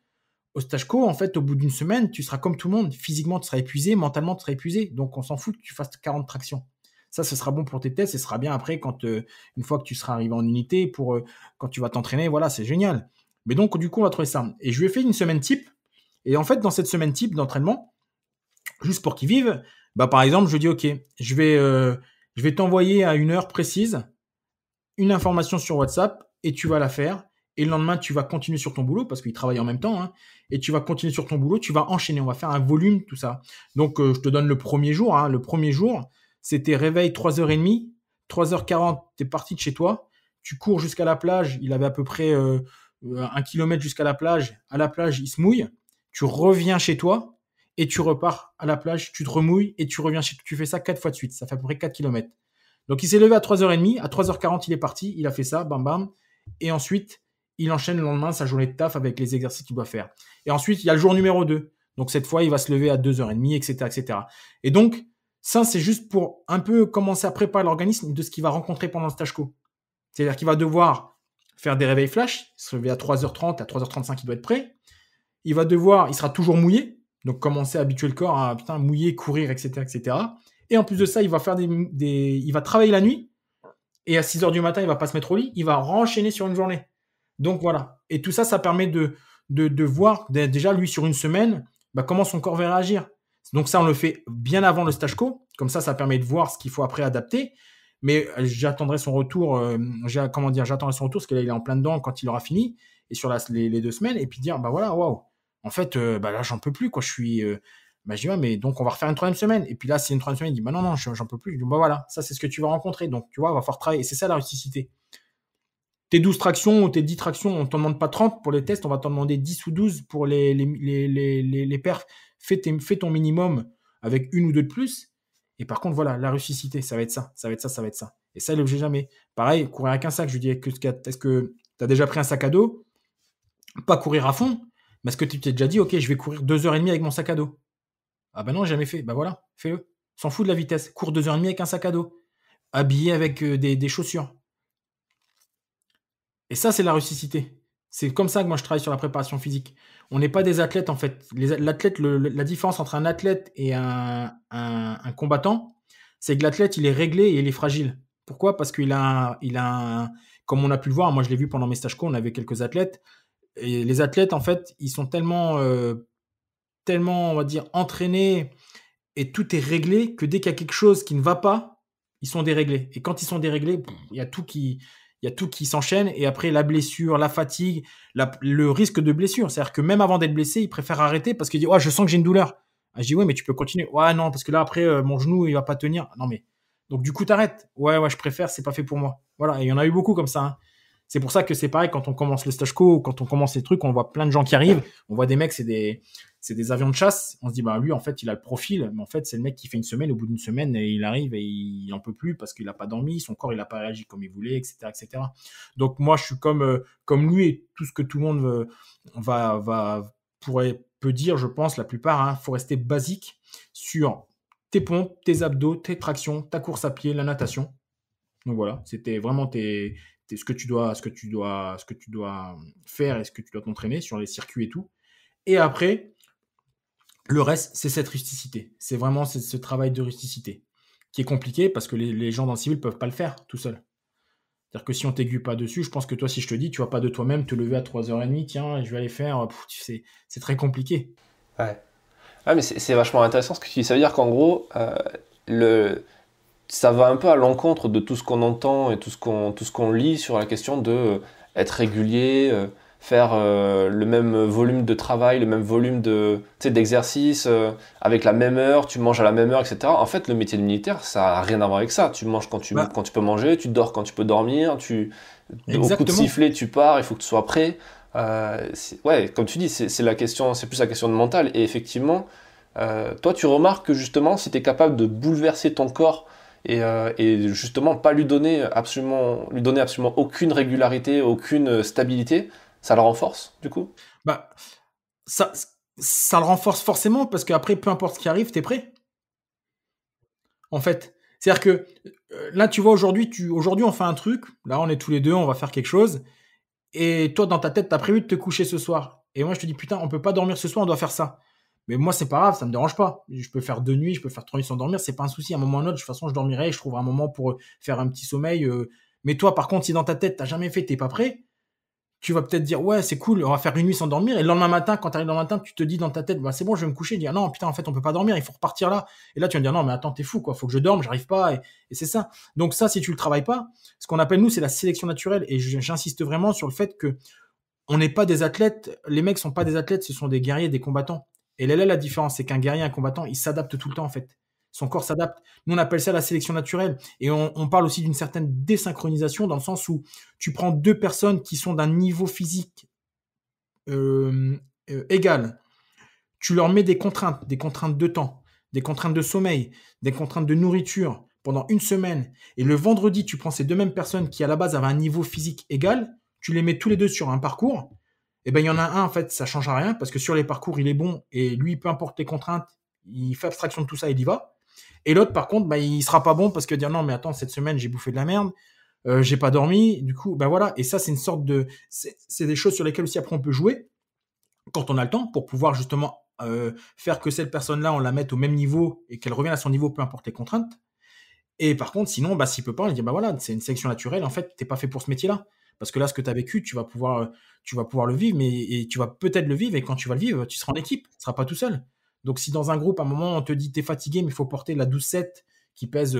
au stage en fait, au bout d'une semaine, tu seras comme tout le monde. Physiquement, tu seras épuisé, mentalement, tu seras épuisé. Donc, on s'en fout que tu fasses 40 tractions. Ça, ce sera bon pour tes tests, ce sera bien après quand euh, une fois que tu seras arrivé en unité pour euh, quand tu vas t'entraîner, voilà, c'est génial. Mais donc du coup, on va trouver ça. Et je lui ai fait une semaine type et en fait, dans cette semaine type d'entraînement, juste pour qu'ils vivent, bah, par exemple, je dis, OK, je vais, euh, je vais t'envoyer à une heure précise une information sur WhatsApp et tu vas la faire. Et le lendemain, tu vas continuer sur ton boulot parce qu'ils travaillent en même temps. Hein, et tu vas continuer sur ton boulot, tu vas enchaîner. On va faire un volume, tout ça. Donc, euh, je te donne le premier jour. Hein. le premier jour, c'était réveil 3h30, 3h40, tu es parti de chez toi. Tu cours jusqu'à la plage. Il avait à peu près euh, un kilomètre jusqu'à la plage. À la plage, il se mouille tu reviens chez toi et tu repars à la plage, tu te remouilles et tu reviens chez toi. Tu fais ça quatre fois de suite, ça fait à peu près 4 km. Donc il s'est levé à 3h30, à 3h40 il est parti, il a fait ça, bam bam, et ensuite il enchaîne le lendemain sa journée de taf avec les exercices qu'il doit faire. Et ensuite il y a le jour numéro 2, donc cette fois il va se lever à 2h30, etc. etc. Et donc ça c'est juste pour un peu commencer à préparer l'organisme de ce qu'il va rencontrer pendant le stage co. C'est-à-dire qu'il va devoir faire des réveils flash, se lever à 3h30, à 3h35 il doit être prêt, il va devoir, il sera toujours mouillé, donc commencer à habituer le corps à mouiller, courir, etc., etc. Et en plus de ça, il va faire des, il va travailler la nuit et à 6 heures du matin, il va pas se mettre au lit, il va renchaîner sur une journée. Donc voilà. Et tout ça, ça permet de, de, voir déjà lui sur une semaine bah, comment son corps va réagir. Donc ça, on le fait bien avant le stage co. Comme ça, ça permet de voir ce qu'il faut après adapter. Mais euh, j'attendrai son retour. Euh, comment dire J'attendrai son retour parce qu'il est en plein dedans quand il aura fini et sur les, les, deux semaines et puis dire bah voilà, waouh, en fait, euh, bah là, j'en peux plus, quoi. Je suis. Euh, bah, je dis, mais donc, on va refaire une troisième semaine. Et puis là, c'est une troisième semaine, il dit, bah non, non, j'en peux plus. Je dis, bah voilà, ça, c'est ce que tu vas rencontrer. Donc, tu vois, on va falloir travailler. Et c'est ça la rusticité. Tes 12 tractions ou tes 10 tractions, on t'en demande pas 30 pour les tests, on va t'en demander 10 ou 12 pour les, les, les, les, les perfs. Fais, ton minimum avec une ou deux de plus. Et par contre, voilà, la rusticité, ça va être ça, ça va être ça, ça va être ça. Et ça, il l'objet jamais. Pareil, courir avec un sac, je lui dis, est-ce que tu as déjà pris un sac à dos Pas courir à fond, parce que tu t'es déjà dit, ok, je vais courir 2h30 avec mon sac à dos. Ah ben non, jamais fait. Bah voilà, fais-le. S'en fout de la vitesse. Cours 2h30 avec un sac à dos. Habillé avec euh, des, chaussures. Et ça, c'est la rusticité. C'est comme ça que moi je travaille sur la préparation physique. On n'est pas des athlètes en fait. L'athlète, la différence entre un athlète et un, combattant, c'est que l'athlète il est réglé et il est fragile. Pourquoi Parce qu'il a, il a, comme on a pu le voir, moi je l'ai vu pendant mes stages co, on avait quelques athlètes les athlètes, en fait, ils sont tellement, euh, tellement, on va dire, entraînés et tout est réglé que dès qu'il y a quelque chose qui ne va pas, ils sont déréglés. Et quand ils sont déréglés, il y a tout qui, il y tout qui s'enchaîne et après la blessure, la fatigue, le risque de blessure. C'est-à-dire que même avant d'être blessé, ils préfèrent arrêter parce qu'ils disent « ouais, je sens que j'ai une douleur. Ah, je dis ouais, mais tu peux continuer. Ouais, non, parce que là après euh, mon genou il va pas tenir. Non mais donc du coup t'arrêtes. Ouais, ouais, je préfère, c'est pas fait pour moi. Voilà, et il y en a eu beaucoup comme ça. Hein. C'est pour ça que c'est pareil quand on commence les stageco quand on commence les trucs, on voit plein de gens qui arrivent, on voit des mecs, c'est des, des avions de chasse. On se dit, bah lui, en fait, il a le profil, mais en fait, c'est le mec qui fait une semaine, au bout d'une semaine, et il arrive et il n'en peut plus parce qu'il n'a pas dormi, son corps, il n'a pas réagi comme il voulait, etc., etc. Donc moi, je suis comme, euh, comme lui et tout ce que tout le monde euh, va, va, pourrait, peut dire, je pense, la plupart. Il hein. faut rester basique sur tes pompes, tes abdos, tes tractions, ta course à pied, la natation. Donc voilà, c'était vraiment tes, ce que tu dois, ce que tu dois, ce que tu dois mmh, faire et ce que tu dois t'entraîner sur les circuits et tout. Et après, le reste, c'est cette rusticité. C'est vraiment ce travail de rusticité qui est compliqué parce que les, gens dans le civil peuvent pas le faire tout seuls. C'est-à-dire que si on t'aiguille pas dessus, je pense que toi, si je te dis, tu vas pas de toi-même te lever à 3h30, tiens, je vais aller faire, c'est très compliqué. Ouais. Ah, mais c'est vachement intéressant ce que tu dis. Ça veut dire qu'en gros, euh, le, ça va un peu à l'encontre de tout ce qu'on entend et tout ce qu'on tout ce qu'on lit sur la question de euh, être régulier, euh, faire euh, le même volume de travail, le même volume de d'exercice avec la même heure, tu manges à la même heure, etc. En fait, le métier de militaire, ça a rien à voir avec ça. Tu manges quand tu bah quand tu peux manger, tu dors quand tu peux dormir, tu Exactement. au coup de sifflet, tu pars, il faut que tu sois prêt. ouais, comme tu dis, c'est la question, c'est plus la question de mental. Et effectivement, toi, tu remarques que justement, si tu es capable de bouleverser ton corps euh, et, justement pas lui donner absolument, lui donner absolument aucune régularité, aucune stabilité, ça le renforce du coup Bah ça, ça le renforce forcément parce qu'après peu importe ce qui arrive, t'es prêt. En fait, c'est-à-dire que euh, là tu vois aujourd'hui, tu aujourd'hui on fait un truc, là on est tous les deux, on va faire quelque chose, et toi dans ta tête t'as prévu de te coucher ce soir, et moi je te dis putain on peut pas dormir ce soir, on doit faire ça. Mais moi, c'est pas grave, ça me dérange pas. Je peux faire deux nuits, je peux faire trois nuits sans dormir, c'est pas un souci. À un moment ou un autre, de toute façon, je dormirai, je trouverai un moment pour euh, faire un petit sommeil. Euh. Mais toi, par contre, si dans ta tête, t'as jamais fait, t'es pas prêt, tu vas peut-être dire, ouais, c'est cool, on va faire une nuit sans dormir. Et le lendemain matin, quand tu t'arrives le matin, tu te dis dans ta tête, bah, c'est bon, je vais me coucher, dire, ah non, putain, en fait, on peut pas dormir, il faut repartir là. Et là, tu vas me dire, non, mais attends, t'es fou, quoi, faut que je dorme, j'arrive pas. Et, et c'est ça. Donc ça, si tu le travailles pas, ce qu'on appelle, nous, c'est la sélection naturelle. Et j'insiste vraiment sur le fait que on n'est pas des athlètes, les mecs sont pas des athlètes, ce sont des guerriers, des combattants. Et là, la différence, c'est qu'un guerrier, un combattant, il s'adapte tout le temps, en fait. Son corps s'adapte. Nous, on appelle ça la sélection naturelle. Et on, parle aussi d'une certaine désynchronisation, dans le sens où tu prends deux personnes qui sont d'un niveau physique euh, euh, égal. Tu leur mets des contraintes, des contraintes de temps, des contraintes de sommeil, des contraintes de nourriture pendant une semaine. Et le vendredi, tu prends ces deux mêmes personnes qui, à la base, avaient un niveau physique égal, tu les mets tous les deux sur un parcours eh ben il y en a un en fait, ça change rien parce que sur les parcours il est bon et lui peu importe les contraintes, il fait abstraction de tout ça, et il y va. Et l'autre par contre, il bah, il sera pas bon parce que dire non mais attends cette semaine j'ai bouffé de la merde, euh, j'ai pas dormi, du coup ben voilà. Et ça c'est une sorte de, c'est des choses sur lesquelles aussi après on peut jouer quand on a le temps pour pouvoir justement euh, faire que cette personne-là on la mette au même niveau et qu'elle revienne à son niveau peu importe les contraintes. Et par contre, sinon, bah, s'il peut pas, on dit, bah voilà, c'est une sélection naturelle, en fait, t'es pas fait pour ce métier-là. Parce que là, ce que tu as vécu, tu vas pouvoir, euh, tu vas pouvoir le vivre, mais et tu vas peut-être le vivre. Et quand tu vas le vivre, tu seras en équipe, tu ne seras pas tout seul. Donc, si dans un groupe, à un moment, on te dit, tu es fatigué, mais il faut porter la 12-7 qui pèse 40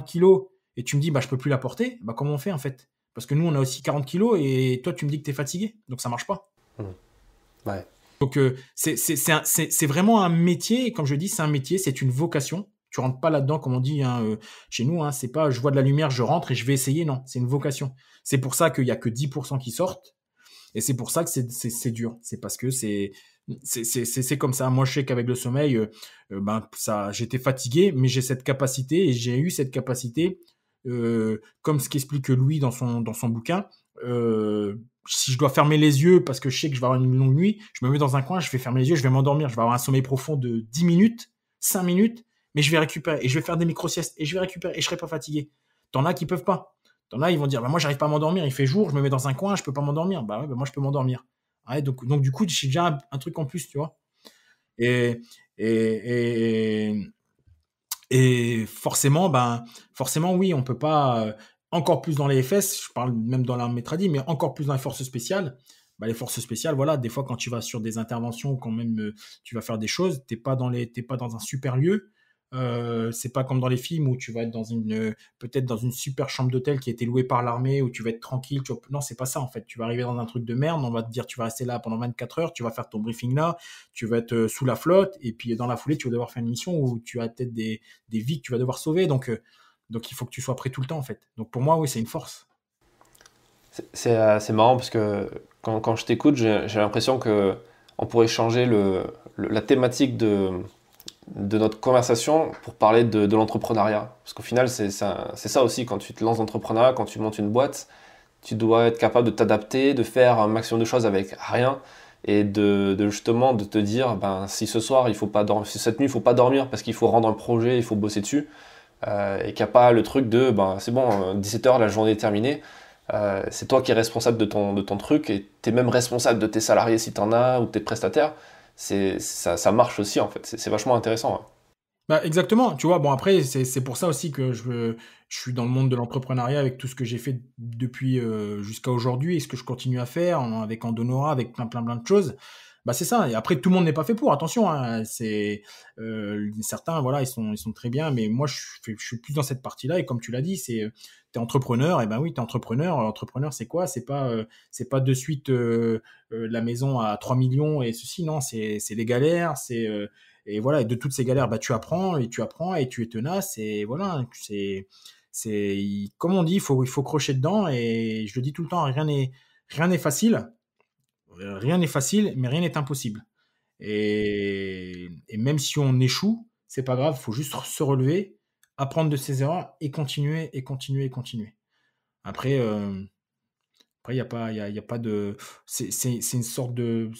euh, kilos, et tu me dis, bah, je peux plus la porter, bah, comment on fait en fait Parce que nous, on a aussi 40 kilos, et toi, tu me dis que tu es fatigué. Donc, ça marche pas. Mmh. Donc, euh, c'est vraiment un métier. comme je dis, c'est un métier, c'est une vocation tu rentres pas là-dedans, comme on dit hein, euh, chez nous. Hein, c'est pas je vois de la lumière, je rentre et je vais essayer. Non, c'est une vocation. C'est pour ça qu'il y a que 10% qui sortent. Et c'est pour ça que c'est dur. C'est parce que c'est c'est comme ça. Moi, je sais qu'avec le sommeil, euh, euh, ben ça, j'étais fatigué, mais j'ai cette capacité et j'ai eu cette capacité, comme ce qu'explique Louis dans son dans son bouquin. si je dois fermer les yeux parce que je sais que je vais avoir une longue nuit, je me mets dans un coin, je vais fermer les yeux, je vais m'endormir, je vais avoir un sommeil profond de 10 minutes, 5 minutes, mais je vais récupérer et je vais faire des micro-siestes et je vais récupérer et je serai pas fatigué. T'en as qui peuvent pas. T'en as, ils vont dire, bah, moi, j'arrive pas à m'endormir, il fait jour, je me mets dans un coin, je peux pas m'endormir. Bah ouais, bah, moi, je peux m'endormir. donc, donc, du coup, j'ai déjà un, truc en plus, tu vois. Et, et, et, forcément, ben, forcément, oui, on peut pas, euh, encore plus dans les FS, je parle même dans la métradie, mais encore plus dans les forces spéciales. Bah, les forces spéciales, voilà, des fois quand tu vas sur des interventions, quand même euh, tu vas faire des choses, t'es pas dans les, t'es pas dans un super lieu, euh, c'est pas comme dans les films où tu vas être dans une euh, peut-être dans une super chambre d'hôtel qui a été louée par l'armée où tu vas être tranquille. Non, c'est pas ça en fait. Tu vas arriver dans un truc de merde. On va te dire tu vas rester là pendant 24 heures, tu vas faire ton briefing là, tu vas être euh, sous la flotte et puis dans la foulée tu vas devoir faire une mission où tu as peut-être des, des vies que tu vas devoir sauver. Donc donc il faut que tu sois prêt tout le temps en fait. Donc pour moi oui c'est une force. C'est marrant parce que quand, quand je t'écoute j'ai l'impression que on pourrait changer le, la thématique de de notre conversation pour parler de, l'entrepreneuriat. Parce qu'au final, c'est ça, aussi, quand tu te lances dans quand tu montes une boîte, tu dois être capable de t'adapter, de faire un maximum de choses avec rien et de, justement de te dire ben si ce soir il faut pas dormir, si cette nuit il faut pas dormir parce qu'il faut rendre un projet, il faut bosser dessus euh, et qu'il n'y a pas le truc de ben c'est bon 17h euh, la journée est terminée. Euh, c'est toi qui es responsable de ton, de ton truc et tu es même responsable de tes salariés si tu en as ou de tes prestataires ça, ça, marche aussi en fait. C'est vachement intéressant. Bah exactement, tu vois, bon après, c'est pour ça aussi que je, suis dans le monde de l'entrepreneuriat avec tout ce que j'ai fait depuis euh, jusqu'à aujourd'hui et ce que je continue à faire avec Andonora, avec plein plein plein de choses bah c'est ça. Et après, tout le monde n'est pas fait pour. Attention, hein, c'est euh, certains, voilà, ils sont, ils sont très bien, mais moi, je, je suis plus dans cette partie-là. Et comme tu l'as dit, c'est euh, t'es entrepreneur, et ben oui, t'es entrepreneur. Entrepreneur, c'est quoi C'est pas, euh, c'est pas de suite la maison à 3 millions et ceci. Non, c'est, c'est les galères, c'est et voilà. Et de toutes ces galères, bah tu apprends et tu apprends et tu es tenace et voilà. C'est, c'est comme on dit, il faut, il faut crocher dedans. Et je le dis tout le temps, rien n'est, rien n'est facile Rien n'est facile, mais rien n'est impossible. Et, même si on échoue, c'est pas grave, Il faut juste se relever, apprendre de ses erreurs et continuer, et continuer, et continuer. Après, il euh, n'y a pas, y a, a pas de. C'est une sorte de.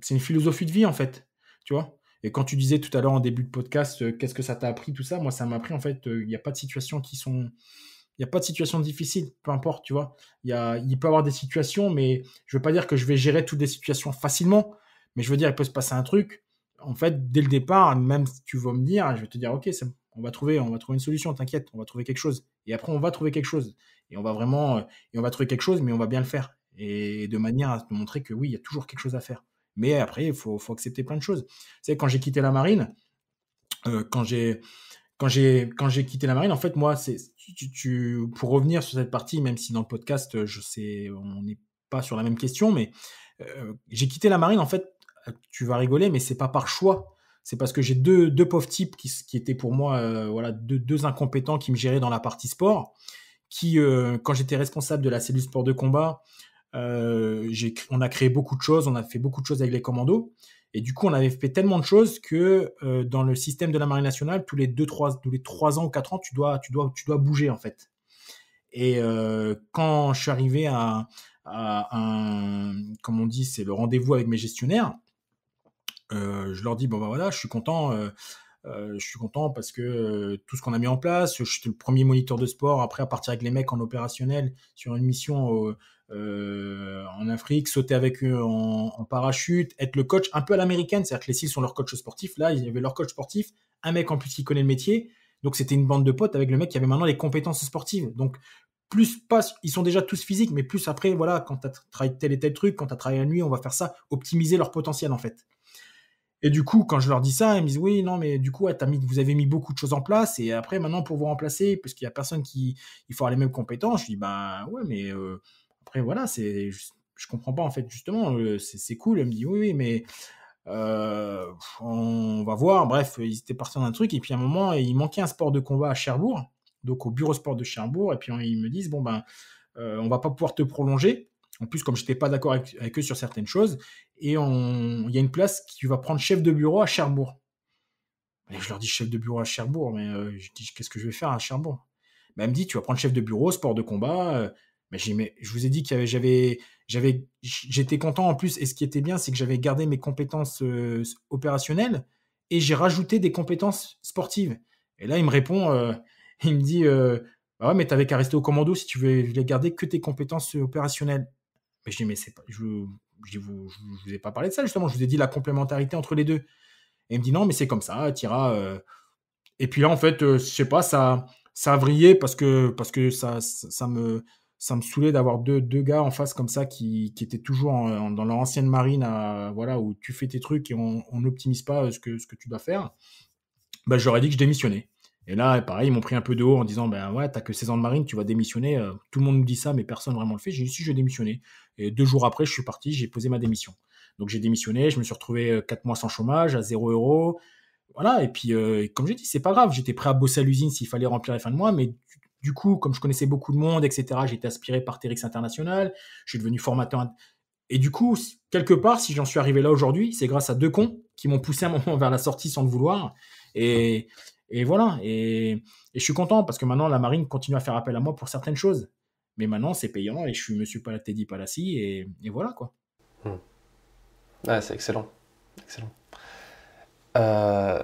C'est une philosophie de vie, en fait. Tu vois Et quand tu disais tout à l'heure en début de podcast, euh, qu'est-ce que ça t'a appris, tout ça, moi, ça m'a appris, en fait, il euh, n'y a pas de situations qui sont n'y a pas de situation difficile, peu importe, tu vois. Il, peut y avoir des situations, mais je ne veux pas dire que je vais gérer toutes les situations facilement, mais je veux dire, il peut se passer un truc. En fait, dès le départ, même si tu vas me dire, je vais te dire, ok, on va trouver, on va trouver une solution, t'inquiète, on va trouver quelque chose. Et après, on va trouver quelque chose. Et on va vraiment, euh, et on va trouver quelque chose, mais on va bien le faire. Et de manière à te montrer que oui, il y a toujours quelque chose à faire. Mais après, il faut, accepter plein de choses. Tu quand j'ai quitté la marine, euh, quand j'ai quand j'ai quitté la marine, en fait, moi, c'est tu, pour revenir sur cette partie, même si dans le podcast, euh, je sais, on n'est pas sur la même question, mais euh, j'ai quitté la marine, en fait, tu vas rigoler, mais c'est pas par choix. C'est parce que j'ai deux, deux pauvres types qui, qui étaient pour moi euh, voilà, deux, incompétents qui me géraient dans la partie sport, qui, quand j'étais responsable de la cellule sport de combat, on a créé beaucoup de choses, on a fait beaucoup de choses avec les commandos. Et du coup, on avait fait tellement de choses que euh, dans le système de la Marine nationale, tous les deux, 3 tous les trois ans ou 4 ans, tu dois tu dois tu dois bouger en fait. Et euh, quand je suis arrivé à, un comme on dit, c'est le rendez-vous avec mes gestionnaires, euh, je leur dis bon ben voilà, je suis content euh, je suis content parce que euh, tout ce qu'on a mis en place, je suis le premier moniteur de sport. Après, à partir avec les mecs en opérationnel sur une mission euh, en Afrique, sauter avec eux en, parachute, être le coach un peu à l'américaine, c'est-à-dire que les six sont leur coach sportif, là, il y avait leur coach sportif, un mec en plus qui connaît le métier, donc c'était une bande de potes avec le mec qui avait maintenant les compétences sportives. Donc, plus pas, ils sont déjà tous physiques, mais plus après, voilà, quand tu as travaillé tel et tel truc, quand tu as travaillé la nuit, on va faire ça, optimiser leur potentiel en fait. Et du coup, quand je leur dis ça, ils me disent oui, non, mais du coup, vous avez mis beaucoup de choses en place, et après, maintenant, pour vous remplacer, parce qu'il y a personne qui, il faut avoir les mêmes compétences. Je dis Ben, ouais, mais euh, après voilà, c'est, je, ne comprends pas en fait justement, euh, c'est cool. Elle me dit oui, oui, mais euh, on va voir. Bref, ils étaient partis dans un truc, et puis à un moment, il manquait un sport de combat à Cherbourg, donc au bureau sport de Cherbourg, et puis ils me disent bon ben, on va pas pouvoir te prolonger. En plus, comme je n'étais pas d'accord avec, eux sur certaines choses, et il y a une place qui va prendre chef de bureau à Cherbourg. je leur dis chef de bureau à Cherbourg, mais euh, je dis qu'est-ce que je vais faire à Cherbourg Elle me dit tu vas prendre chef de bureau, sport de combat. Euh. mais je vous ai dit que j'étais content en plus. Et ce qui était bien, c'est que j'avais gardé mes compétences euh, opérationnelles et j'ai rajouté des compétences sportives. Et là, il me répond, [LAUGHS] il me dit, ah ouais, mais t'avais qu'à rester au commando si tu voulais garder que tes compétences opérationnelles. Mais je dis, mais c'est pas, je vous, je vous ai pas parlé de ça, justement, je vous ai dit la complémentarité entre les deux. Et il me dit non, mais c'est comme ça, Tira. Euh. Et puis là, en fait, euh, je sais pas, ça, ça a vrillé parce que, parce que ça, ça, me, ça me saoulait d'avoir deux, deux gars en face comme ça qui, qui étaient toujours dans leur ancienne marine, voilà, où tu fais tes trucs et on n'optimise pas euh, ce que, ce que tu dois faire. Bah, j'aurais dit que je démissionnais. Et là, pareil, ils m'ont pris un peu de haut en disant Ben ouais, t'as que 16 ans de marine, tu vas démissionner. Euh, tout le monde nous dit ça, mais personne vraiment le fait. J'ai dit Si, je vais démissionner. Et deux jours après, je suis parti, j'ai posé ma démission. Donc j'ai démissionné, je me suis retrouvé euh, quatre mois sans chômage, à 0 euros. Voilà, et puis euh, comme j'ai dit, c'est pas grave, j'étais prêt à bosser à l'usine s'il fallait remplir les fins de mois, mais du coup, comme je connaissais beaucoup de monde, etc., j'étais aspiré par Terex International, je suis devenu formateur. Et du coup, quelque part, si j'en suis arrivé là aujourd'hui, c'est grâce à deux cons qui m'ont poussé un moment vers la sortie sans le vouloir. Et, et voilà. Et, je suis content parce que maintenant, la marine continue à faire appel à moi pour certaines choses. Mais maintenant, c'est payant et je suis monsieur Teddy Palassi et, voilà quoi. Hmm. Ah, c'est excellent. excellent. Euh,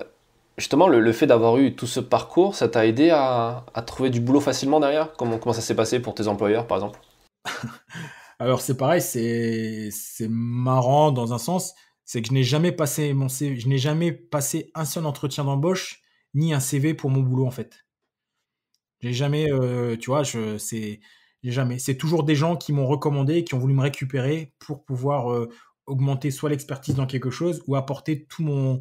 justement, le, fait d'avoir eu tout ce parcours, ça t'a aidé à, trouver du boulot facilement derrière comment, ça s'est passé pour tes employeurs par exemple [LAUGHS] Alors c'est pareil, c'est marrant dans un sens, c'est que je n'ai jamais passé je n'ai jamais passé un seul entretien d'embauche ni un CV pour mon boulot en fait. J'ai jamais, euh, tu vois, je c'est jamais. C'est toujours des gens qui m'ont recommandé qui ont voulu me récupérer pour pouvoir euh, augmenter soit l'expertise dans quelque chose ou apporter tout mon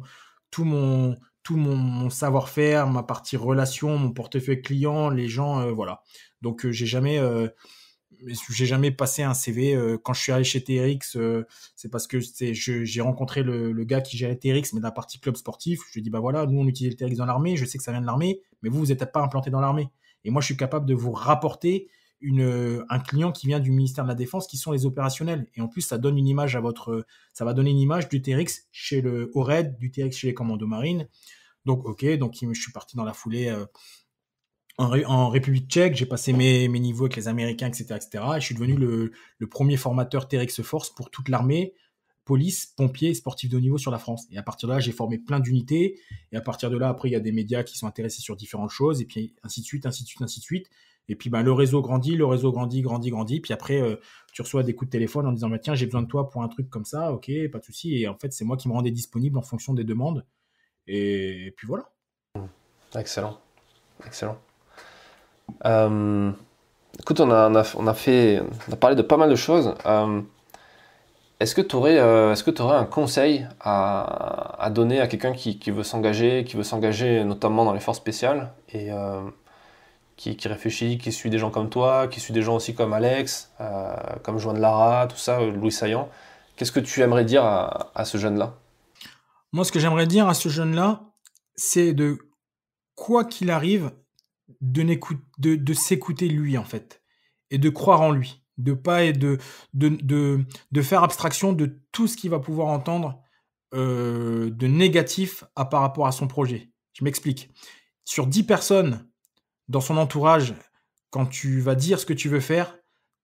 tout mon tout mon, savoir-faire, ma partie relation, mon portefeuille client, les gens, euh, voilà. Donc j'ai jamais mais j'ai jamais passé un CV. Euh, quand je suis allé chez TRX, euh, c'est parce que j'ai rencontré le, gars qui gérait TRX, mais d'un parti club sportif. Je lui ai dit, bah voilà, nous on utilise le TRX dans l'armée, je sais que ça vient de l'armée, mais vous, vous n'êtes pas implanté dans l'armée. Et moi, je suis capable de vous rapporter une, euh, un client qui vient du ministère de la Défense, qui sont les opérationnels. Et en plus, ça donne une image à votre, ça va donner une image du TRX chez le raid e du TRX chez les commandos marines. Donc, ok, donc je suis parti dans la foulée en, République tchèque, j'ai passé mes, niveaux avec les Américains, etc. etc. et je suis devenu le, premier formateur Terex Force pour toute l'armée, police, pompiers, sportifs de haut niveau sur la France. Et à partir de là, j'ai formé plein d'unités. Et à partir de là, après, il y a des médias qui sont intéressés sur différentes choses, et puis ainsi de suite, ainsi de suite, ainsi de suite. Et puis ben, le réseau grandit, le réseau grandit, grandit, grandit. Puis après, euh, tu reçois des coups de téléphone en disant bah, Tiens, j'ai besoin de toi pour un truc comme ça, ok, pas de souci. Et en fait, c'est moi qui me rendais disponible en fonction des demandes. et puis voilà. Excellent. Excellent. Euh, écoute, on a, on, a, fait, on a parlé de pas mal de choses. Euh, est-ce que tu aurais, est euh, un conseil à, donner à quelqu'un qui, veut s'engager, qui veut s'engager notamment dans les forces spéciales et qui, réfléchit, qui suit des gens comme toi, qui suit des gens aussi comme Alex, comme Joanne Lara, tout ça, Louis Saillant. Qu'est-ce que tu aimerais dire à ce jeune-là Moi, ce que j'aimerais dire à ce jeune-là, c'est de quoi qu'il arrive, de, s'écouter lui, en fait, et de croire en lui, de pas et de, de, faire abstraction de tout ce qu'il va pouvoir entendre euh, de négatif à, par rapport à son projet. Je m'explique. Sur 10 personnes dans son entourage, quand tu vas dire ce que tu veux faire,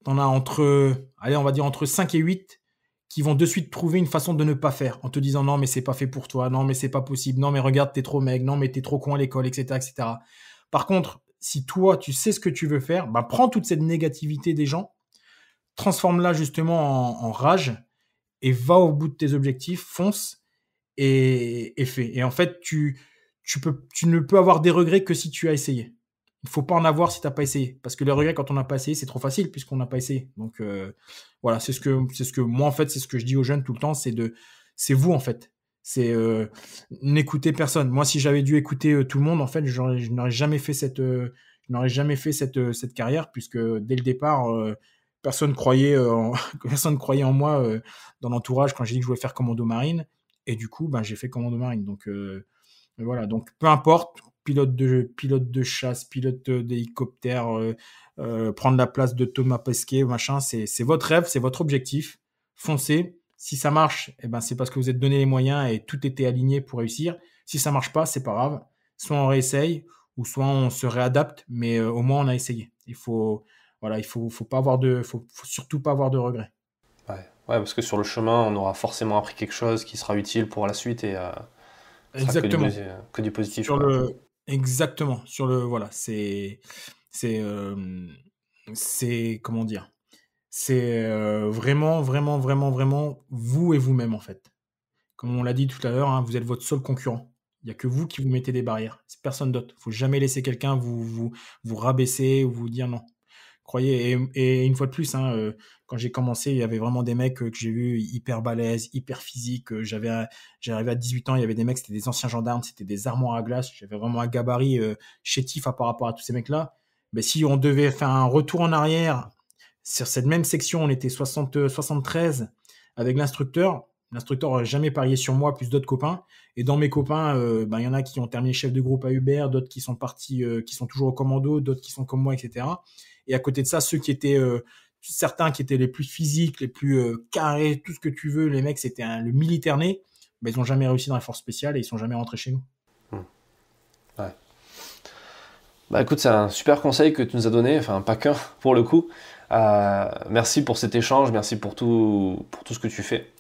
t'en as entre, allez, on va dire entre 5 et 8 qui vont de suite trouver une façon de ne pas faire en te disant non, mais c'est pas fait pour toi, non, mais c'est pas possible, non, mais regarde, t'es trop mec, non, mais t'es trop con à l'école, etc., etc. Par contre, si toi, tu sais ce que tu veux faire, bah, prends toute cette négativité des gens, transforme-la justement en, rage et va au bout de tes objectifs, fonce et, fais. Et en fait, tu, tu, peux, tu ne peux avoir des regrets que si tu as essayé. Il ne faut pas en avoir si tu n'as pas essayé. Parce que les regrets, quand on n'a pas essayé, c'est trop facile puisqu'on n'a pas essayé. Donc euh, voilà, c'est ce, que, c'est ce que moi, en fait, c'est ce que je dis aux jeunes tout le temps, c'est de c'est vous en fait. C'est euh, n'écouter personne. Moi, si j'avais dû écouter euh, tout le monde, en fait, je n'aurais jamais fait cette, euh, je n'aurais jamais fait cette, euh, cette carrière, puisque dès le départ, personne croyait, [LAUGHS] personne croyait en moi dans l'entourage quand j'ai dit que je voulais faire commando marine. Et du coup, ben, j'ai fait commando marine. Donc voilà. Donc peu importe, pilote de pilote de chasse, pilote d'hélicoptère, prendre la place de Thomas Pesquet, machin. C'est votre rêve, c'est votre objectif. Foncez. Si ça marche, eh ben, c'est parce que vous êtes donné les moyens et tout était aligné pour réussir. Si ça marche pas, c'est pas grave. Soit on réessaye ou soit on se réadapte, mais euh, au moins on a essayé. Il faut, voilà, il faut, faut pas avoir de, surtout pas avoir de regrets. Ouais. ouais. parce que sur le chemin, on aura forcément appris quelque chose qui sera utile pour la suite et euh, exactement que du, positif. Sur exactement, sur le, voilà, c'est, c'est, euh, c'est comment dire c'est euh, vraiment, vraiment, vraiment, vraiment vous et vous-même en fait. Comme on l'a dit tout à l'heure, hein, vous êtes votre seul concurrent. Il n'y a que vous qui vous mettez des barrières. C'est personne d'autre. Il faut jamais laisser quelqu'un vous, vous, vous rabaisser ou vous dire non. Croyez. Et, une fois de plus, hein, euh, quand j'ai commencé, il y avait vraiment des mecs euh, que j'ai vus hyper balèzes, hyper physiques. J'avais, j'arrivais à 18 ans, il y avait des mecs, c'était des anciens gendarmes, c'était des armoires à glace. J'avais vraiment un gabarit chétif par rapport à tous ces mecs-là. Mais si on devait faire un retour en arrière sur cette même section, on était 60, 73 euh, avec l'instructeur. L'instructeur n'aurait jamais parié sur moi, plus d'autres copains. Et dans mes copains, euh, bah, il y en a qui ont terminé chef de groupe à Uber, d'autres qui sont partis, euh, qui sont toujours au commando, d'autres qui sont comme moi, etc. Et à côté de ça, ceux qui étaient, certains qui étaient les plus physiques, les plus carrés, tout ce que tu veux, les mecs, c'était le militaire né, Mais bah, ils n'ont jamais réussi dans les forces spéciales et ils sont jamais rentrés chez nous. Hmm. Ouais. Bah écoute, c'est un super conseil que tu nous as donné, enfin pas qu'un [LAUGHS] pour le coup. Euh, merci pour cet échange, merci pour tout, pour tout ce que tu fais.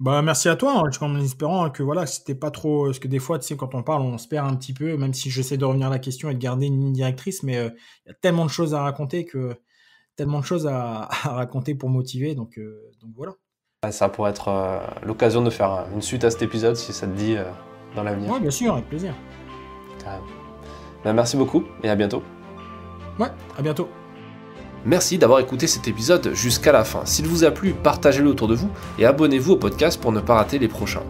Bah, merci à toi, hein, en espérant hein, que voilà, c'était pas trop. Parce que des fois, tu quand on parle, on se perd un petit peu, même si j'essaie de revenir à la question et de garder une ligne directrice, mais euh, il y a tellement de choses à raconter que tellement de choses à, [LAUGHS] raconter pour motiver, donc, euh, donc voilà. Ah, ça pourrait être l'occasion de faire une suite à cet épisode si ça te dit dans l'avenir. Oui, bien sûr, avec plaisir. Bah, merci beaucoup et à bientôt. Ouais, à bientôt. Merci d'avoir écouté cet épisode jusqu'à la fin. S'il vous a plu, partagez-le autour de vous et abonnez-vous au podcast pour ne pas rater les prochains.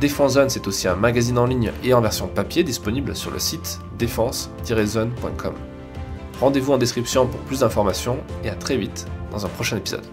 Défense Zone, c'est aussi un magazine en ligne et en version papier disponible sur le site défense-zone.com. Rendez-vous en description pour plus d'informations et à très vite dans un prochain épisode.